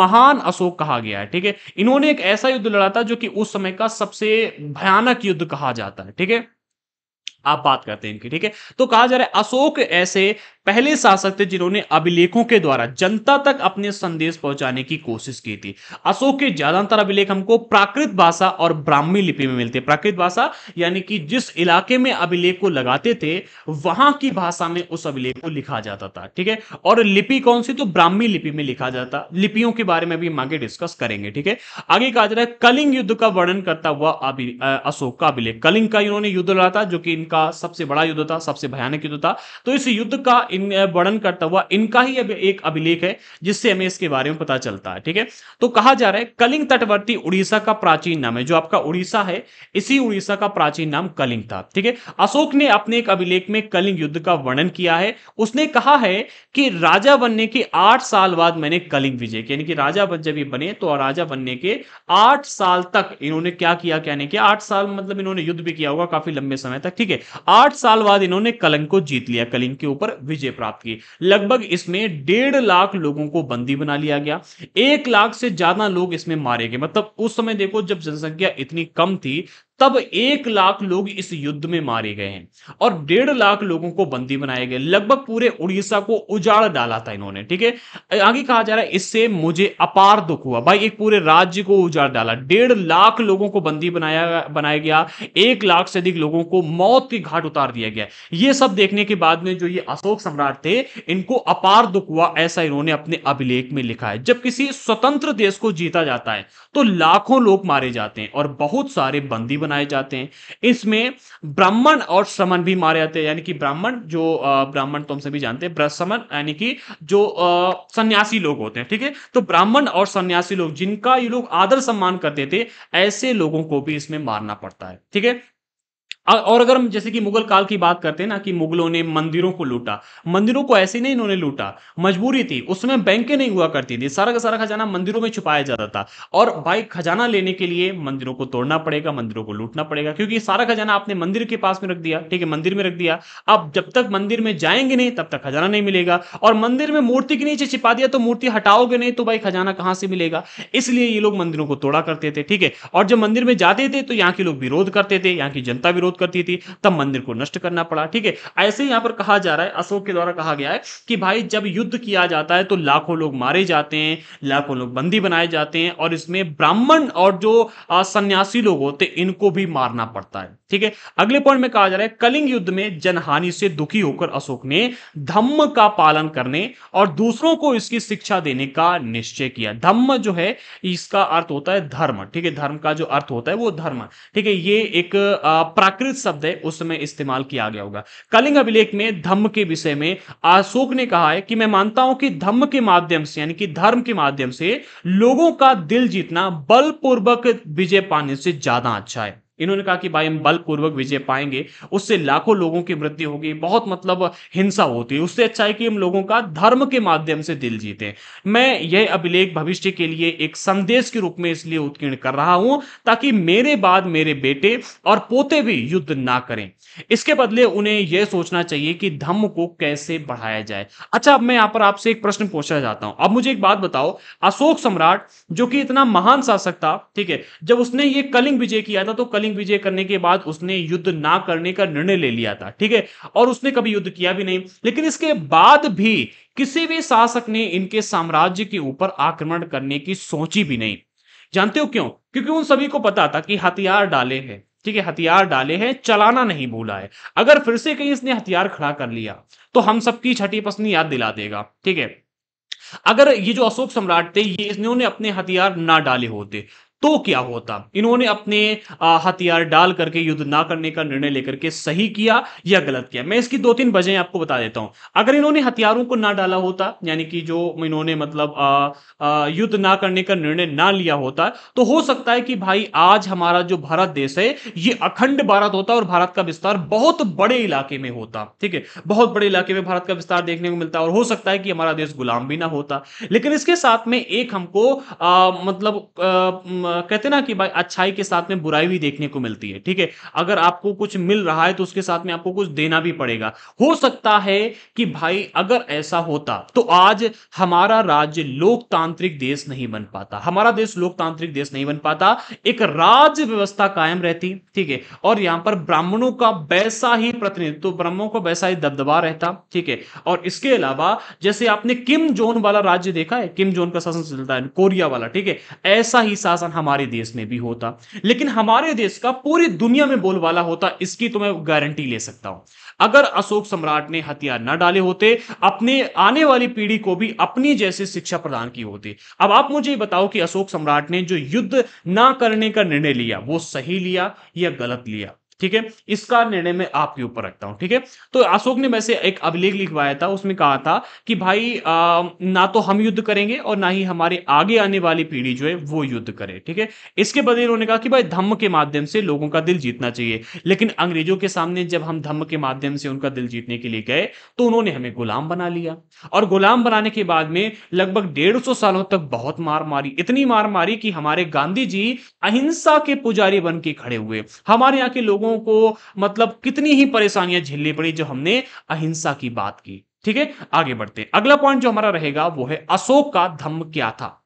महान अशोक कहा गया है ठीक है इन्होंने एक ऐसा युद्ध लड़ा था जो कि उस समय का सबसे भयानक युद्ध कहा जाता है ठीक है आप बात करते हैं इनकी ठीक है तो कहा जा रहा है अशोक ऐसे पहले शासक थे जिन्होंने अभिलेखों के द्वारा जनता तक अपने संदेश पहुंचाने की कोशिश की थी अशोक के ज्यादातर अभिलेख हमको प्राकृत भाषा और ब्राह्मी लिपि में मिलते प्राकृत भाषा यानी कि जिस इलाके में अभिलेख को लगाते थे वहां की भाषा में उस अभिलेख को लिखा जाता था ठीक है और लिपि कौन सी तो ब्राह्मी लिपि में लिखा जाता लिपियों के बारे में भी हम आगे डिस्कस करेंगे ठीक है आगे कहा जा रहा है कलिंग युद्ध का वर्णन करता हुआ अशोक का अभिलेख कलिंग का इन्होंने युद्ध लड़ा था जो कि इनका सबसे बड़ा युद्ध था सबसे भयानक युद्ध था तो इस युद्ध का इन वर्णन करता हुआ इनका ही एक अभिलेख है जिससे हमें इसके बारे में पता चलता है ठीक है तो कहा जा रहा है कलिंग तटवर्ती उड़ीसा का प्राचीन नाम है जो आपका उड़ीसा है इसी उड़ीसा का प्राचीन नाम कलिंग था ठीक है अशोक ने अपने एक अभिलेख में कलिंग युद्ध का वर्णन किया है उसने कहा है कि राजा बनने के आठ साल बाद मैंने कलिंग विजय यानी कि राजा बन जब बने तो राजा बनने के आठ साल तक इन्होंने क्या किया क्या नहीं किया आठ साल मतलब इन्होंने युद्ध भी किया होगा काफी लंबे समय तक ठीक है आठ साल बाद इन्होंने कलिंग को जीत लिया कलिंग के ऊपर विजय विजय प्राप्त की लगभग इसमें डेढ़ लाख लोगों को बंदी बना लिया गया एक लाख से ज्यादा लोग इसमें मारे गए मतलब उस समय देखो जब जनसंख्या इतनी कम थी तब एक लाख लोग इस युद्ध में मारे गए हैं और डेढ़ लाख लोगों को बंदी बनाए गए लगभग पूरे उड़ीसा को उजाड़ डाला था इन्होंने ठीक है आगे कहा जा रहा है इससे मुझे अपार दुख हुआ भाई एक पूरे राज्य को उजाड़ डाला डेढ़ लाख लोगों को बंदी बनाया बनाया गया एक लाख से अधिक लोगों को मौत की घाट उतार दिया गया ये सब देखने के बाद में जो ये अशोक सम्राट थे इनको अपार दुख हुआ ऐसा इन्होंने अपने अभिलेख में लिखा है जब किसी स्वतंत्र देश को जीता जाता है तो लाखों लोग मारे जाते हैं और बहुत सारे बंदी बनाए बनाए जाते हैं इसमें ब्राह्मण और समन भी मारे जाते हैं यानी कि ब्राह्मण जो ब्राह्मण तो हम सभी जानते हैं श्रमण यानी कि जो सन्यासी लोग होते हैं ठीक है तो ब्राह्मण और सन्यासी लोग जिनका ये लोग आदर सम्मान करते थे ऐसे लोगों को भी इसमें मारना पड़ता है ठीक है और अगर हम जैसे कि मुगल काल की बात करते हैं ना कि मुगलों ने मंदिरों को लूटा मंदिरों को ऐसे नहीं इन्होंने लूटा मजबूरी थी उसमें बैंकें नहीं हुआ करती थी सारा का सारा खजाना मंदिरों में छुपाया जाता था और भाई खजाना लेने के लिए मंदिरों को तोड़ना पड़ेगा मंदिरों को लूटना पड़ेगा क्योंकि सारा खजाना आपने मंदिर के पास में रख दिया ठीक है मंदिर में रख दिया अब जब तक मंदिर में जाएंगे नहीं तब तक खजाना नहीं मिलेगा और मंदिर में मूर्ति के नीचे छिपा दिया तो मूर्ति हटाओगे नहीं तो भाई खजाना कहां से मिलेगा इसलिए ये लोग मंदिरों को तोड़ा करते थे ठीक है और जब मंदिर में जाते थे तो यहाँ के लोग विरोध करते थे यहाँ की जनता विरोध विरोध करती थी तब मंदिर को नष्ट करना पड़ा ठीक है ऐसे यहां पर कहा जा रहा है अशोक के द्वारा कहा गया है कि भाई जब युद्ध किया जाता है तो लाखों लोग मारे जाते हैं लाखों लोग बंदी बनाए जाते हैं और इसमें ब्राह्मण और जो सन्यासी लोग होते इनको भी मारना पड़ता है ठीक है अगले पॉइंट में कहा जा रहा है कलिंग युद्ध में जनहानि से दुखी होकर अशोक ने धम्म का पालन करने और दूसरों को इसकी शिक्षा देने का निश्चय किया धम्म जो है इसका अर्थ होता है धर्म ठीक है धर्म का जो अर्थ होता है वो धर्म ठीक है ये एक प्राकृतिक प्राकृत शब्द है उस समय इस्तेमाल किया गया होगा कलिंग अभिलेख में धम्म के विषय में अशोक ने कहा है कि मैं मानता हूं कि धम्म के माध्यम से यानी कि धर्म के माध्यम से लोगों का दिल जीतना बलपूर्वक विजय पाने से ज्यादा अच्छा है इन्होंने कहा कि भाई हम बलपूर्वक विजय पाएंगे उससे लाखों लोगों की मृत्यु होगी बहुत मतलब हिंसा होती है उससे अच्छा है कि हम लोगों का धर्म के माध्यम से दिल जीते मैं यह अभिलेख भविष्य के लिए एक संदेश के रूप में इसलिए उत्कीर्ण कर रहा हूं ताकि मेरे बाद मेरे बेटे और पोते भी युद्ध ना करें इसके बदले उन्हें यह सोचना चाहिए कि धम्म को कैसे बढ़ाया जाए अच्छा अब मैं यहां पर आपसे एक प्रश्न पूछना चाहता हूं अब मुझे एक बात बताओ अशोक सम्राट जो कि इतना महान शासक था ठीक है जब उसने ये कलिंग विजय किया था तो कलिंग जंग विजय करने के बाद उसने युद्ध ना करने का निर्णय ले लिया था ठीक है और उसने कभी युद्ध किया भी नहीं लेकिन इसके बाद भी किसी भी शासक ने इनके साम्राज्य के ऊपर आक्रमण करने की सोची भी नहीं जानते हो क्यों क्योंकि उन सभी को पता था कि हथियार डाले हैं ठीक है हथियार डाले हैं चलाना नहीं भूला है अगर फिर से कहीं इसने हथियार खड़ा कर लिया तो हम सबकी छठी पसनी याद दिला देगा ठीक है अगर ये जो अशोक सम्राट थे ये इन्होंने अपने हथियार ना डाले होते तो क्या होता इन्होंने अपने हथियार डाल करके युद्ध ना करने का निर्णय लेकर के सही किया या गलत किया मैं इसकी दो तीन वजह आपको बता देता हूं अगर इन्होंने हथियारों को ना डाला होता यानी कि जो इन्होंने मतलब युद्ध ना करने का निर्णय ना लिया होता तो हो सकता है कि भाई आज हमारा जो भारत देश है ये अखंड भारत होता और भारत का विस्तार बहुत बड़े इलाके में होता ठीक है बहुत बड़े इलाके में भारत का विस्तार देखने को मिलता और हो सकता है कि हमारा देश गुलाम भी ना होता लेकिन इसके साथ में एक हमको मतलब कहते ना कि भाई अच्छाई के साथ में बुराई भी देखने को मिलती है ठीक है अगर आपको कुछ मिल रहा है तो उसके साथ में आपको कुछ देना भी पड़ेगा हो सकता है कि भाई अगर ऐसा होता तो आज हमारा राज्य लोकतांत्रिक देश नहीं बन पाता हमारा देश लोकतांत्रिक देश नहीं बन पाता एक राज्य व्यवस्था कायम रहती ठीक है और यहां पर ब्राह्मणों का वैसा ही प्रतिनिधित्व तो ब्राह्मणों का वैसा ही दबदबा रहता ठीक है और इसके अलावा जैसे आपने किम जोन वाला राज्य देखा है किम जोन का शासन चलता है कोरिया वाला ठीक है ऐसा ही शासन हमारे देश में भी होता लेकिन हमारे देश का पूरी दुनिया में बोलबाला होता इसकी तो मैं गारंटी ले सकता हूं अगर अशोक सम्राट ने हथियार न डाले होते अपने आने वाली पीढ़ी को भी अपनी जैसी शिक्षा प्रदान की होती अब आप मुझे बताओ कि अशोक सम्राट ने जो युद्ध ना करने का निर्णय लिया वो सही लिया या गलत लिया ठीक है इसका निर्णय मैं आपके ऊपर रखता हूं ठीक है तो अशोक ने वैसे एक अभिलेख लिखवाया था उसमें कहा था कि भाई आ, ना तो हम युद्ध करेंगे और ना ही हमारे आगे आने वाली पीढ़ी जो है वो युद्ध करे ठीक है इसके बदले उन्होंने कहा कि भाई धम्म के माध्यम से लोगों का दिल जीतना चाहिए लेकिन अंग्रेजों के सामने जब हम धम्म के माध्यम से उनका दिल जीतने के लिए गए तो उन्होंने हमें गुलाम बना लिया और गुलाम बनाने के बाद में लगभग डेढ़ सौ सालों तक बहुत मार मारी इतनी मार मारी कि हमारे गांधी जी अहिंसा के पुजारी बन के खड़े हुए हमारे यहाँ के लोगों लोगों को मतलब कितनी ही परेशानियां झेलनी पड़ी जो हमने अहिंसा की बात की ठीक है आगे बढ़ते अगला पॉइंट जो हमारा रहेगा वो है अशोक का धम्म क्या था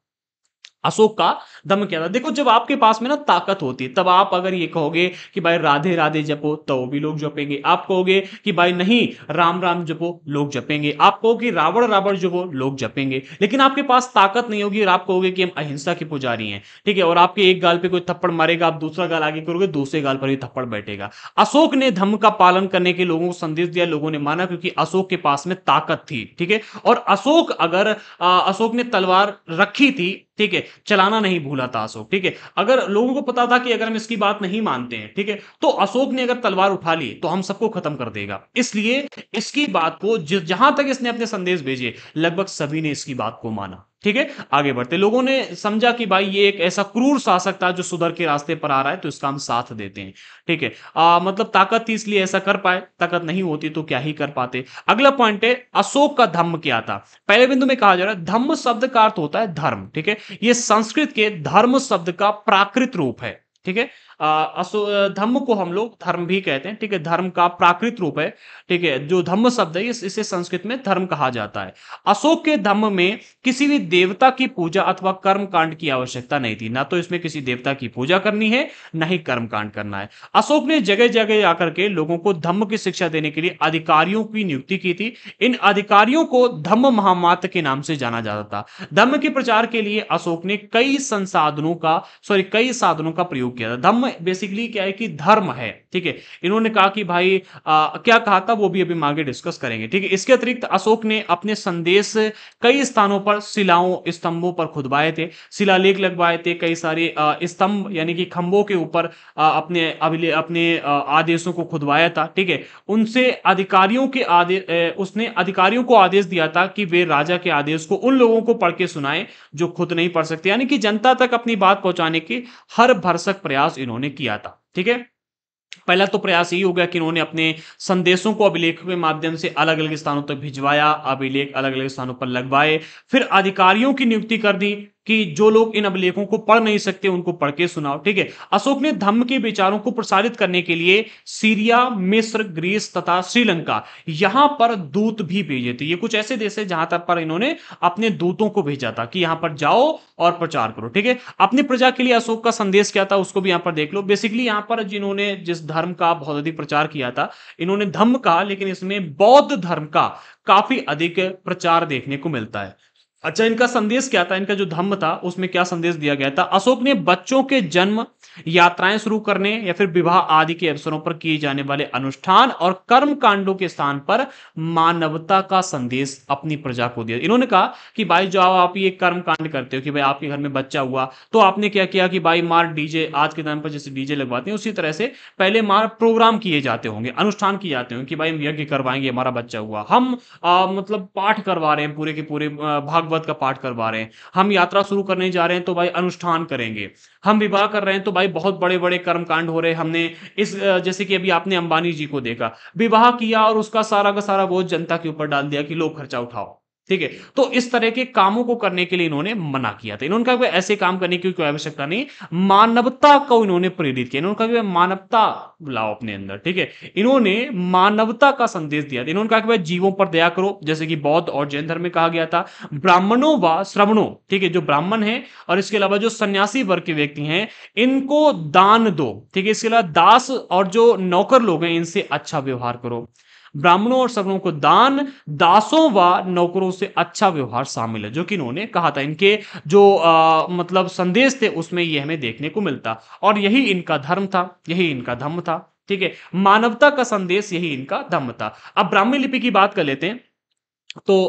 अशोक का दम क्या था देखो जब आपके पास में ना ताकत होती है तब आप अगर ये कहोगे कि भाई राधे राधे जपो तो वो भी लोग जपेंगे आप कहोगे कि भाई नहीं राम राम जपो लोग जपेंगे आप कहोगे रावण रावण जपो लोग जपेंगे लेकिन आपके पास ताकत नहीं होगी और आप कहोगे कि हम अहिंसा के पुजारी हैं ठीक है और आपके एक गाल पे कोई थप्पड़ मारेगा आप दूसरा गाल आगे करोगे दूसरे गाल पर भी थप्पड़ बैठेगा अशोक ने धर्म का पालन करने के लोगों को संदेश दिया लोगों ने माना क्योंकि अशोक के पास में ताकत थी ठीक है और अशोक अगर अशोक ने तलवार रखी थी ठीक है चलाना नहीं भूला था अशोक ठीक है अगर लोगों को पता था कि अगर हम इसकी बात नहीं मानते हैं ठीक है तो अशोक ने अगर तलवार उठा ली तो हम सबको खत्म कर देगा इसलिए इसकी बात को जहां तक इसने अपने संदेश भेजे लगभग सभी ने इसकी बात को माना ठीक है आगे बढ़ते लोगों ने समझा कि भाई ये एक ऐसा क्रूर शासक था जो सुधर के रास्ते पर आ रहा है तो इसका हम साथ देते हैं ठीक है आ, मतलब ताकत थी इसलिए ऐसा कर पाए ताकत नहीं होती तो क्या ही कर पाते अगला पॉइंट है अशोक का धम्म क्या था पहले बिंदु में कहा जा रहा है धम्म शब्द का अर्थ होता है धर्म ठीक है यह संस्कृत के धर्म शब्द का प्राकृत रूप है ठीक है धम्म को हम लोग धर्म भी कहते हैं ठीक है धर्म का प्राकृत रूप है ठीक है जो धम्म शब्द है इसे संस्कृत में धर्म कहा जाता है अशोक के धम्म में किसी भी देवता की पूजा अथवा कर्म कांड की आवश्यकता नहीं थी ना तो इसमें किसी देवता की पूजा करनी है न ही कर्म कांड करना है अशोक ने जगह जगह जाकर के लोगों को धम्म की शिक्षा देने के लिए अधिकारियों की नियुक्ति की थी इन अधिकारियों को धम्म महामात के नाम से जाना जाता था धम्म के प्रचार के लिए अशोक ने कई संसाधनों का सॉरी कई साधनों का प्रयोग किया था धम्म बेसिकली क्या है कि धर्म है ठीक है इन्होंने कहा कि भाई आ, क्या कहा था वो भी अभी आगे डिस्कस करेंगे ठीक है इसके अतिरिक्त अशोक ने अपने संदेश कई स्थानों पर शिलाओं स्तंभों पर खुदवाए थे शिलालेख लगवाए थे कई सारे स्तंभ यानी कि खंभों के ऊपर अपने अभिले अपने आदेशों को खुदवाया था ठीक है उनसे अधिकारियों के आदेश उसने अधिकारियों को आदेश दिया था कि वे राजा के आदेश को उन लोगों को पढ़ के सुनाए जो खुद नहीं पढ़ सकते यानी कि जनता तक अपनी बात पहुंचाने के हर भरसक प्रयास इन्होंने इन्होंने किया था ठीक है पहला तो प्रयास यही होगा कि इन्होंने अपने संदेशों को अभिलेख के माध्यम से अलग अलग स्थानों तक भिजवाया अभिलेख अलग अलग स्थानों पर लगवाए फिर अधिकारियों की नियुक्ति कर दी कि जो लोग इन अभिलेखों को पढ़ नहीं सकते उनको पढ़ के सुनाओ ठीक है अशोक ने धम्म के विचारों को प्रसारित करने के लिए सीरिया मिस्र ग्रीस तथा श्रीलंका यहां पर दूत भी भेजे थे ये कुछ ऐसे देश है जहां तक पर इन्होंने अपने दूतों को भेजा था कि यहां पर जाओ और प्रचार करो ठीक है अपनी प्रजा के लिए अशोक का संदेश क्या था उसको भी यहां पर देख लो बेसिकली यहां पर जिन्होंने जिस धर्म का बहुत अधिक प्रचार किया था इन्होंने धम्म कहा लेकिन इसमें बौद्ध धर्म का काफी अधिक प्रचार देखने को मिलता है अच्छा इनका संदेश क्या था इनका जो धम्म था उसमें क्या संदेश दिया गया था अशोक ने बच्चों के जन्म यात्राएं शुरू करने या फिर विवाह आदि के अवसरों पर किए जाने वाले अनुष्ठान और कर्म कांडों के स्थान पर मानवता का संदेश अपनी प्रजा को दिया इन्होंने कहा कि भाई जो आप ये कर्म कांड करते हो कि भाई आपके घर में बच्चा हुआ तो आपने क्या किया कि भाई मार डीजे आज के टाइम पर जैसे डीजे लगवाते हैं उसी तरह से पहले मार प्रोग्राम किए जाते होंगे अनुष्ठान किए जाते होंगे कि भाई हम यज्ञ करवाएंगे हमारा बच्चा हुआ हम मतलब पाठ करवा रहे हैं पूरे के पूरे भाग भागवत का पाठ करवा रहे हैं हम यात्रा शुरू करने जा रहे हैं तो भाई अनुष्ठान करेंगे हम विवाह कर रहे हैं तो भाई बहुत बड़े बड़े कर्म कांड हो रहे हैं हमने इस जैसे कि अभी आपने अंबानी जी को देखा विवाह किया और उसका सारा का सारा बोझ जनता के ऊपर डाल दिया कि लोग खर्चा उठाओ ठीक है तो इस तरह के कामों को करने के लिए इन्होंने मना किया था इन्होंने कहा ऐसे काम करने की कोई आवश्यकता नहीं मानवता को इन्होंने प्रेरित किया इन्होंने कहा मानवता लाओ अपने अंदर ठीक है इन्होंने मानवता का संदेश दिया था इन्होंने कहा कि भाई जीवों पर दया करो जैसे कि बौद्ध और जैन धर्म में कहा गया था ब्राह्मणों व श्रवणों ठीक है जो ब्राह्मण है और इसके अलावा जो सन्यासी वर्ग के व्यक्ति हैं इनको दान दो ठीक है इसके अलावा दास और जो नौकर लोग हैं इनसे अच्छा व्यवहार करो ब्राह्मणों और सवर्णों को दान दासों व नौकरों से अच्छा व्यवहार शामिल है जो कि इन्होंने कहा था इनके जो आ, मतलब संदेश थे उसमें ये हमें देखने को मिलता और यही इनका धर्म था यही इनका धर्म था ठीक है मानवता का संदेश यही इनका धम्म था अब ब्राह्मी लिपि की बात कर लेते हैं तो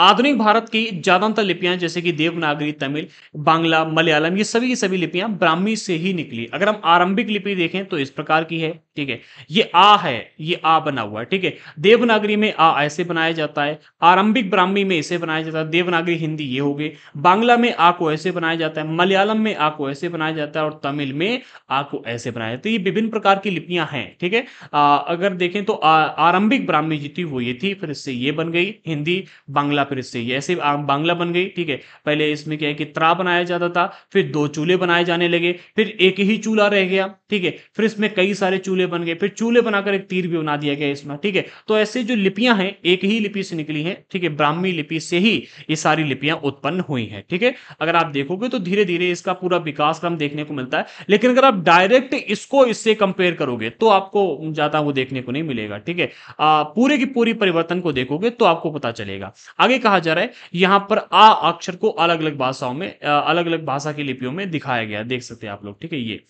आधुनिक भारत की ज़्यादातर लिपियां जैसे कि देवनागरी तमिल बांग्ला मलयालम ये सभी की सभी लिपियां ब्राह्मी से ही निकली अगर हम आरंभिक लिपि देखें तो इस प्रकार की है ठीक है ये आ है ये आ बना हुआ है ठीक है देवनागरी में आ ऐसे बनाया जाता है आरंभिक ब्राह्मी में इसे बनाया जाता है देवनागरी हिंदी ये हो गई बांग्ला में आ को ऐसे बनाया जाता है मलयालम में आ को ऐसे बनाया जाता है और तमिल में आ को ऐसे बनाया जाता है तो ये विभिन्न प्रकार की लिपियां हैं ठीक है अगर देखें तो आरंभिक ब्राह्मी थी वो ये थी फिर इससे ये बन गई हिंदी बांग्ला फिर इससे ऐसे बांग्ला बन गई ठीक है पहले इसमें क्या है कि त्रा बनाया जाता था फिर दो चूल्हे बनाए जाने लगे फिर एक ही चूल्हा रह गया ठीक है फिर इसमें कई सारे चूल्हे बन गए फिर चूल्हे बनाकर एक तीर भी बना दिया गया इसमें ठीक है तो ऐसे जो लिपियां हैं एक ही लिपि से निकली है ठीक है ब्राह्मी लिपि से ही ये सारी लिपियां उत्पन्न हुई है ठीक है अगर आप देखोगे तो धीरे धीरे इसका पूरा विकास क्रम देखने को मिलता है लेकिन अगर आप डायरेक्ट इसको इससे कंपेयर करोगे तो आपको ज्यादा वो देखने को नहीं मिलेगा ठीक है पूरे की पूरी परिवर्तन को देखोगे तो आपको पता चलेगा आगे कहा जा रहा है यहां पर आ अक्षर को अलग अलग भाषाओं में अलग अलग भाषा की लिपियों में दिखाया गया देख सकते हैं आप लोग ठीक है ये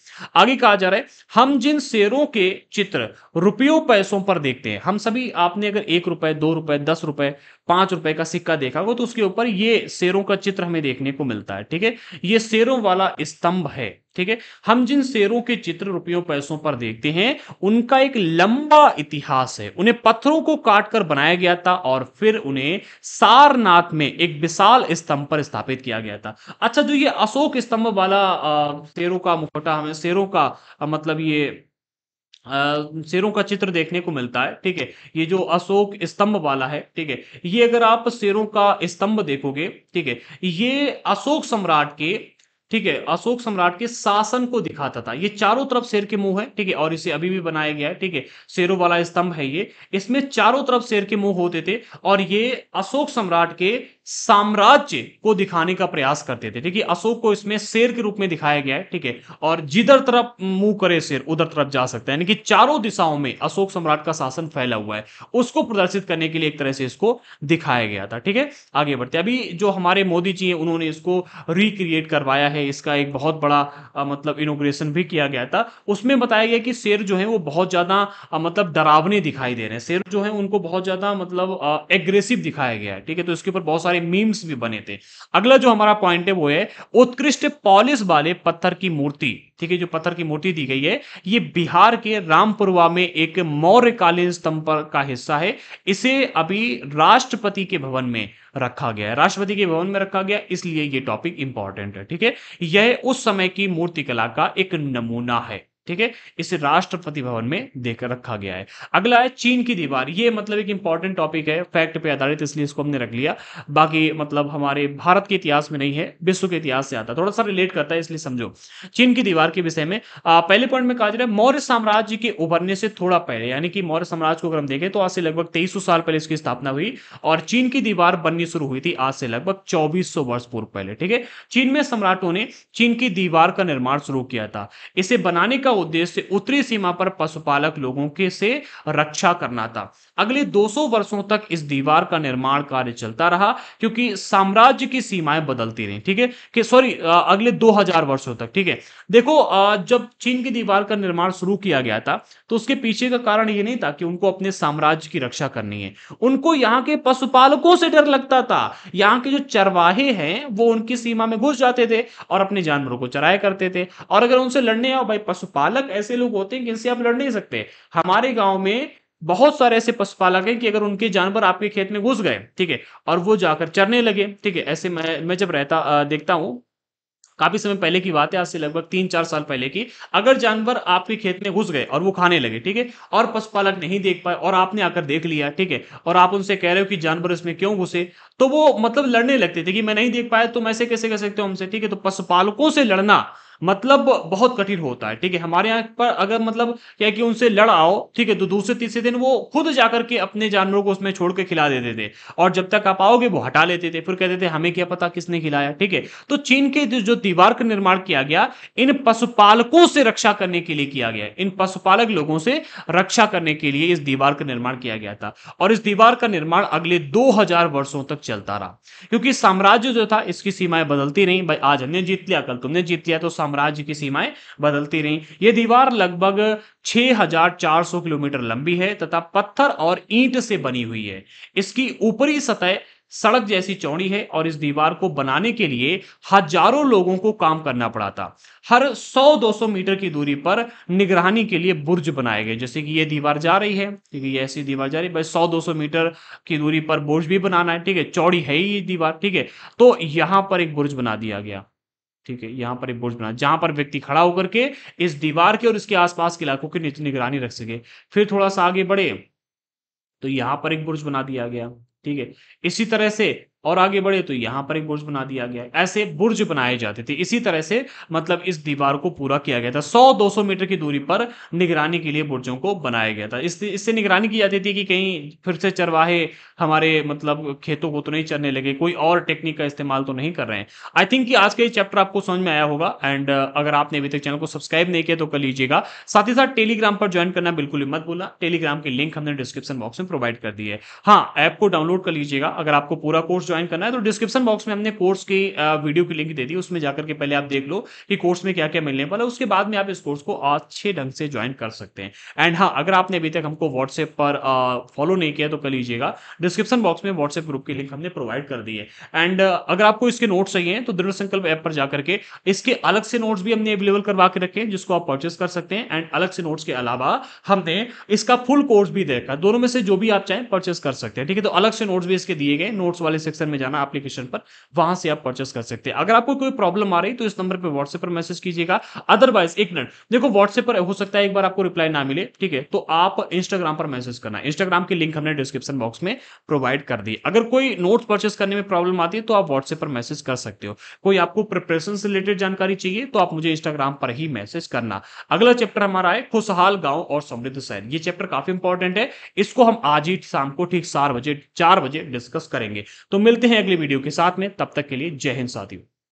आगे कहा जा रहा है हम जिन शेरों के चित्र रुपयों पैसों पर देखते हैं हम सभी आपने अगर एक रुपए दो रुपए दस रुपए पांच रुपए का सिक्का देखा होगा तो उसके ऊपर ये शेरों का चित्र हमें देखने को मिलता है ठीक है ये शेरों वाला स्तंभ है ठीक है हम जिन शेरों के चित्र रुपयों पैसों पर देखते हैं उनका एक लंबा इतिहास है उन्हें पत्थरों को काटकर बनाया गया था और फिर उन्हें सारनाथ में एक विशाल स्तंभ पर स्थापित किया गया था अच्छा जो ये अशोक स्तंभ वाला शेरों का मुखोटा हमें शेरों का आ, मतलब ये शेरों का चित्र देखने को मिलता है ठीक है ये जो अशोक स्तंभ वाला है ठीक है ये अगर आप शेरों का स्तंभ देखोगे ठीक है ये अशोक सम्राट के ठीक है अशोक सम्राट के शासन को दिखाता था ये चारों तरफ शेर के मुंह है ठीक है और इसे अभी भी बनाया गया है ठीक है शेरों वाला स्तंभ है ये इसमें चारों तरफ शेर के मुंह होते थे और ये अशोक सम्राट के साम्राज्य को दिखाने का प्रयास करते थे ठीक है अशोक को इसमें शेर के रूप में दिखाया गया है ठीक है और जिधर तरफ मुंह करे शेर उधर तरफ जा सकता है यानी कि चारों दिशाओं में अशोक सम्राट का शासन फैला हुआ है उसको प्रदर्शित करने के लिए एक तरह से इसको दिखाया गया था ठीक है आगे बढ़ते अभी जो हमारे मोदी जी हैं उन्होंने इसको रिक्रिएट करवाया है इसका एक बहुत बड़ा मतलब इनोग्रेशन भी किया गया था उसमें बताया गया कि शेर जो है वो बहुत ज्यादा मतलब डरावने दिखाई दे रहे हैं शेर जो है उनको बहुत ज्यादा मतलब एग्रेसिव दिखाया गया है ठीक है तो इसके ऊपर बहुत सारे सारे मीम्स भी बने थे अगला जो हमारा पॉइंट है वो है उत्कृष्ट पॉलिस वाले पत्थर की मूर्ति ठीक है जो पत्थर की मूर्ति दी गई है ये बिहार के रामपुरवा में एक मौर्यकालीन स्तंभ का हिस्सा है इसे अभी राष्ट्रपति के भवन में रखा गया है राष्ट्रपति के भवन में रखा गया इसलिए ये टॉपिक इंपॉर्टेंट है ठीक है यह उस समय की मूर्तिकला का एक नमूना है ठीक है इसे राष्ट्रपति भवन में देकर रखा गया है अगला है चीन की दीवार ये मतलब एक इंपॉर्टेंट टॉपिक है फैक्ट पे आधारित इसलिए इसको हमने रख लिया बाकी मतलब हमारे भारत के इतिहास में नहीं है विश्व के इतिहास से आता थोड़ा सा रिलेट करता है इसलिए समझो चीन की दीवार के विषय में आ, पहले पॉइंट में कहा जा रहा है मौर्य साम्राज्य के उभरने से थोड़ा पहले यानी कि मौर्य साम्राज्य को अगर हम देखें तो आज से लगभग तेईस साल पहले इसकी स्थापना हुई और चीन की दीवार बननी शुरू हुई थी आज से लगभग चौबीस वर्ष पूर्व पहले ठीक है चीन में सम्राटों ने चीन की दीवार का निर्माण शुरू किया था इसे बनाने का उद्देश्य उत्तरी सीमा पर पशुपालक लोगों के से रक्षा करना था अगले 200 वर्षों तक इस दीवार का निर्माण कार्य चलता रहा क्योंकि साम्राज्य की सीमाएं बदलती रही ठीक है कि सॉरी अगले 2000 वर्षों तक ठीक है देखो जब चीन की दीवार का निर्माण शुरू किया गया था तो उसके पीछे का कारण यह नहीं था कि उनको अपने साम्राज्य की रक्षा करनी है उनको यहाँ के पशुपालकों से डर लगता था यहाँ के जो चरवाहे हैं वो उनकी सीमा में घुस जाते थे और अपने जानवरों को चराया करते थे और अगर उनसे लड़ने आओ भाई पशुपाल पशुपालक ऐसे लोग होते हैं जिनसे आप लड़ नहीं सकते हमारे गांव में बहुत सारे ऐसे पशुपालक हैं कि अगर उनके जानवर आपके खेत में घुस गए ठीक है और वो जाकर चरने लगे ठीक है ऐसे मैं मैं जब रहता देखता हूँ काफी समय पहले की बात है आज से लगभग तीन चार साल पहले की अगर जानवर आपके खेत में घुस गए और वो खाने लगे ठीक है और पशुपालक नहीं देख पाए और आपने आकर देख लिया ठीक है और आप उनसे कह रहे हो कि जानवर इसमें क्यों घुसे तो वो मतलब लड़ने लगते थे कि मैं नहीं देख पाया तुम ऐसे कैसे कह सकते हो हमसे ठीक है तो पशुपालकों से लड़ना मतलब बहुत कठिन होता है ठीक है हमारे यहाँ पर अगर मतलब क्या कि उनसे लड़ आओ ठीक है तो दूसरे तीसरे दिन वो खुद जाकर के अपने जानवरों को उसमें छोड़ के खिला देते थे और जब तक आप आओगे वो हटा लेते थे फिर कहते थे हमें क्या पता किसने खिलाया ठीक है तो चीन के जो दीवार का निर्माण किया गया इन पशुपालकों से रक्षा करने के लिए किया गया इन पशुपालक लोगों से रक्षा करने के लिए इस दीवार का निर्माण किया गया था और इस दीवार का निर्माण अगले दो वर्षों तक चलता रहा क्योंकि साम्राज्य जो था इसकी सीमाएं बदलती नहीं भाई आज हमने जीत लिया कल तुमने जीत लिया तो साम्राज्य की सीमाएं बदलती रहीं ये दीवार लगभग 6,400 किलोमीटर लंबी है तथा पत्थर और ईंट से बनी हुई है इसकी ऊपरी सतह सड़क जैसी चौड़ी है और इस दीवार को बनाने के लिए हजारों लोगों को काम करना पड़ा था हर 100-200 मीटर की दूरी पर निगरानी के लिए बुर्ज बनाए गए जैसे कि ये दीवार जा रही है ठीक है ये ऐसी दीवार जा रही है भाई 100-200 मीटर की दूरी पर बुर्ज भी बनाना है ठीक है चौड़ी है ही ये दीवार ठीक है तो यहां पर एक बुर्ज बना दिया गया ठीक है यहाँ पर एक बोर्ड बना जहां पर व्यक्ति खड़ा होकर के इस दीवार के और इसके आसपास के इलाकों की निगरानी रख सके फिर थोड़ा सा आगे बढ़े तो यहाँ पर एक बुर्ज बना दिया गया ठीक है इसी तरह से और आगे बढ़े तो यहां पर एक बुर्ज बना दिया गया ऐसे बुर्ज बनाए जाते थे इसी तरह से मतलब इस दीवार को पूरा किया गया था 100-200 मीटर की दूरी पर निगरानी के लिए बुर्जों को बनाया गया था इससे निगरानी की जाती थी कि कहीं फिर से चरवाहे हमारे मतलब खेतों को तो नहीं चरने लगे कोई और टेक्निक का इस्तेमाल तो नहीं कर रहे हैं आई थिंक आज का ये चैप्टर आपको समझ में आया होगा एंड uh, अगर आपने अभी तक चैनल को सब्सक्राइब नहीं किया तो कर लीजिएगा साथ ही साथ टेलीग्राम पर ज्वाइन करना बिल्कुल मत बोला टेलीग्राम की लिंक हमने डिस्क्रिप्शन बॉक्स में प्रोवाइड कर दी है हाँ ऐप को डाउनलोड कर लीजिएगा अगर आपको पूरा कोर्स ज्वाइन करना है तो डिस्क्रिप्शन बॉक्स में हमने कोर्स की वीडियो की लिंक दे दी उसमें जाकर के पहले आप देख लो कि कोर्स में क्या क्या मिलने वाला है उसके बाद में आप इस कोर्स को अच्छे ढंग से ज्वाइन कर सकते हैं एंड हाँ अगर आपने अभी तक हमको व्हाट्सएप पर फॉलो नहीं किया तो कर लीजिएगा डिस्क्रिप्शन बॉक्स में व्हाट्सएप ग्रुप की लिंक हमने प्रोवाइड कर दी है एंड अगर आपको इसके नोट्स चाहिए तो दृढ़ संकल्प ऐप पर जाकर के इसके अलग से नोट्स भी हमने अवेलेबल करवा के रखे हैं जिसको आप परचेस कर सकते हैं एंड अलग से नोट्स के अलावा हमने इसका फुल कोर्स भी देखा दोनों में से जो भी आप चाहें परचेस कर सकते हैं ठीक है तो अलग से नोट्स भी इसके दिए गए नोट्स वाले सेक्शन सेक्शन में जाना एप्लीकेशन पर वहां से आप परचेस कर सकते हैं अगर आपको कोई प्रॉब्लम आ रही तो इस नंबर पर व्हाट्सएप पर मैसेज कीजिएगा अदरवाइज एक मिनट देखो व्हाट्सएप पर हो सकता है एक बार आपको रिप्लाई ना मिले ठीक है तो आप इंस्टाग्राम पर मैसेज करना इंस्टाग्राम की लिंक हमने डिस्क्रिप्शन बॉक्स में प्रोवाइड कर दी अगर कोई नोट परचेस करने में प्रॉब्लम आती है तो आप व्हाट्सएप पर मैसेज कर सकते हो कोई आपको प्रिपरेशन से रिलेटेड जानकारी चाहिए तो आप मुझे इंस्टाग्राम पर ही मैसेज करना अगला चैप्टर हमारा है खुशहाल गांव और समृद्ध शहर ये चैप्टर काफी इंपॉर्टेंट है इसको हम आज ही शाम को ठीक चार बजे चार बजे डिस्कस करेंगे तो मिलते हैं अगली वीडियो के साथ में तब तक के लिए जय हिंद साथियों